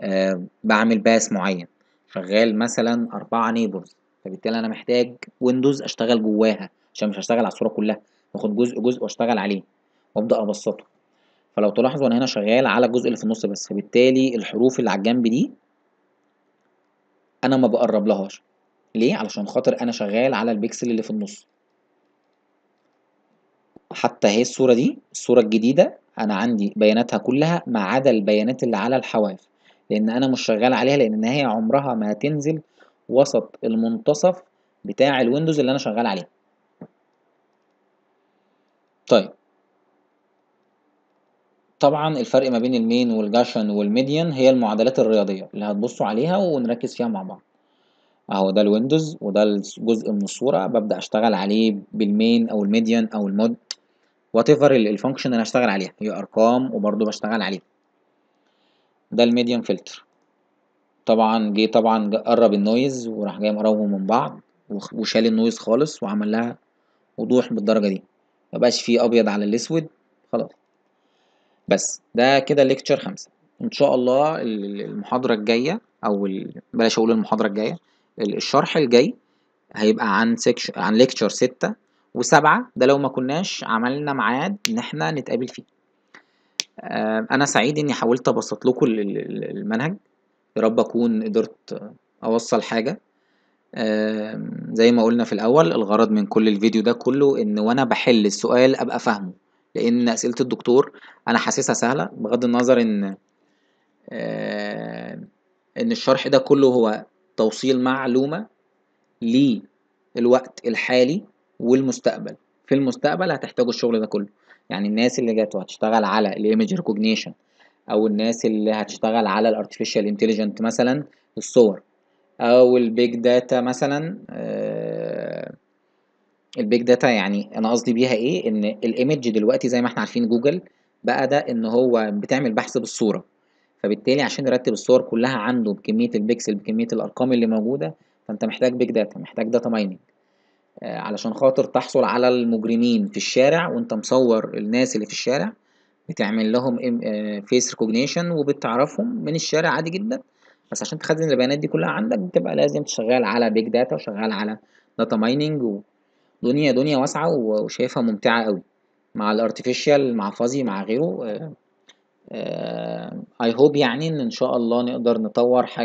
أه بعمل باس معين شغال مثلا أربعة نيبرز فبالتالي أنا محتاج ويندوز أشتغل جواها عشان مش هشتغل على الصورة كلها باخد جزء جزء وأشتغل عليه وابدا ابسطه فلو تلاحظوا انا هنا شغال على الجزء اللي في النص بس فبالتالي الحروف اللي على الجنب دي انا ما بقرب لهاش ليه علشان خاطر انا شغال على البكسل اللي في النص حتى هي الصوره دي الصوره الجديده انا عندي بياناتها كلها ما عدا البيانات اللي على الحواف لان انا مش شغال عليها لان هي عمرها ما هتنزل وسط المنتصف بتاع الويندوز اللي انا شغال عليه طيب طبعًا الفرق ما بين المين والجاشن والميديان هي المعادلات الرياضية اللي هتبصوا عليها ونركز فيها مع بعض أهو ده الويندوز وده الجزء من الصورة ببدأ أشتغل عليه بالمين أو الميديان أو المود وات ايفر الفانكشن اللي هشتغل عليها هي أرقام وبرضه بشتغل عليها ده الميديان فلتر طبعا جه طبعا قرب النويز وراح جاي مقربهم من بعض وشال النويز خالص وعمل لها وضوح بالدرجة دي مبقاش فيه أبيض على الأسود خلاص بس ده كده ليكتشر خمسة ان شاء الله المحاضرة الجاية او بلاش اقول المحاضرة الجاية الشرح الجاي هيبقى عن سكش عن ليكتشر ستة وسبعة ده لو ما كناش عملنا معاد ان احنا نتقابل فيه آه، انا سعيد اني حاولت ابسط لكم المنهج يا رب اكون قدرت اوصل حاجة زي ما قلنا في الاول الغرض من كل الفيديو ده كله ان وانا بحل السؤال ابقى فاهمه لان اسئله الدكتور انا حاسسها سهله بغض النظر ان آه، ان الشرح ده كله هو توصيل معلومه للوقت الحالي والمستقبل في المستقبل هتحتاجوا الشغل ده كله يعني الناس اللي جات وهتشتغل على الايمج ريكوجنيشن او الناس اللي هتشتغل على الارتفيشال انتليجنت مثلا الصور او البيج داتا مثلا آه، البيج داتا يعني انا قصدي بيها ايه ان الايمج دلوقتي زي ما احنا عارفين جوجل بقى ده ان هو بتعمل بحث بالصوره فبالتالي عشان يرتب الصور كلها عنده بكميه البكسل بكميه الارقام اللي موجوده فانت محتاج بيج داتا محتاج داتا آه، مايننج علشان خاطر تحصل على المجرمين في الشارع وانت مصور الناس اللي في الشارع بتعمل لهم فيس ريكوجنيشن آه، وبتعرفهم من الشارع عادي جدا بس عشان تخزن البيانات دي كلها عندك بتبقى لازم تشغال على بيج داتا وشغال على داتا مايننج دنيا دنيا واسعة وشايفها ممتعة أوي مع الارتفيشال مع فازي مع غيره اي آه، هوب آه، يعني ان ان شاء الله نقدر نطور حاجة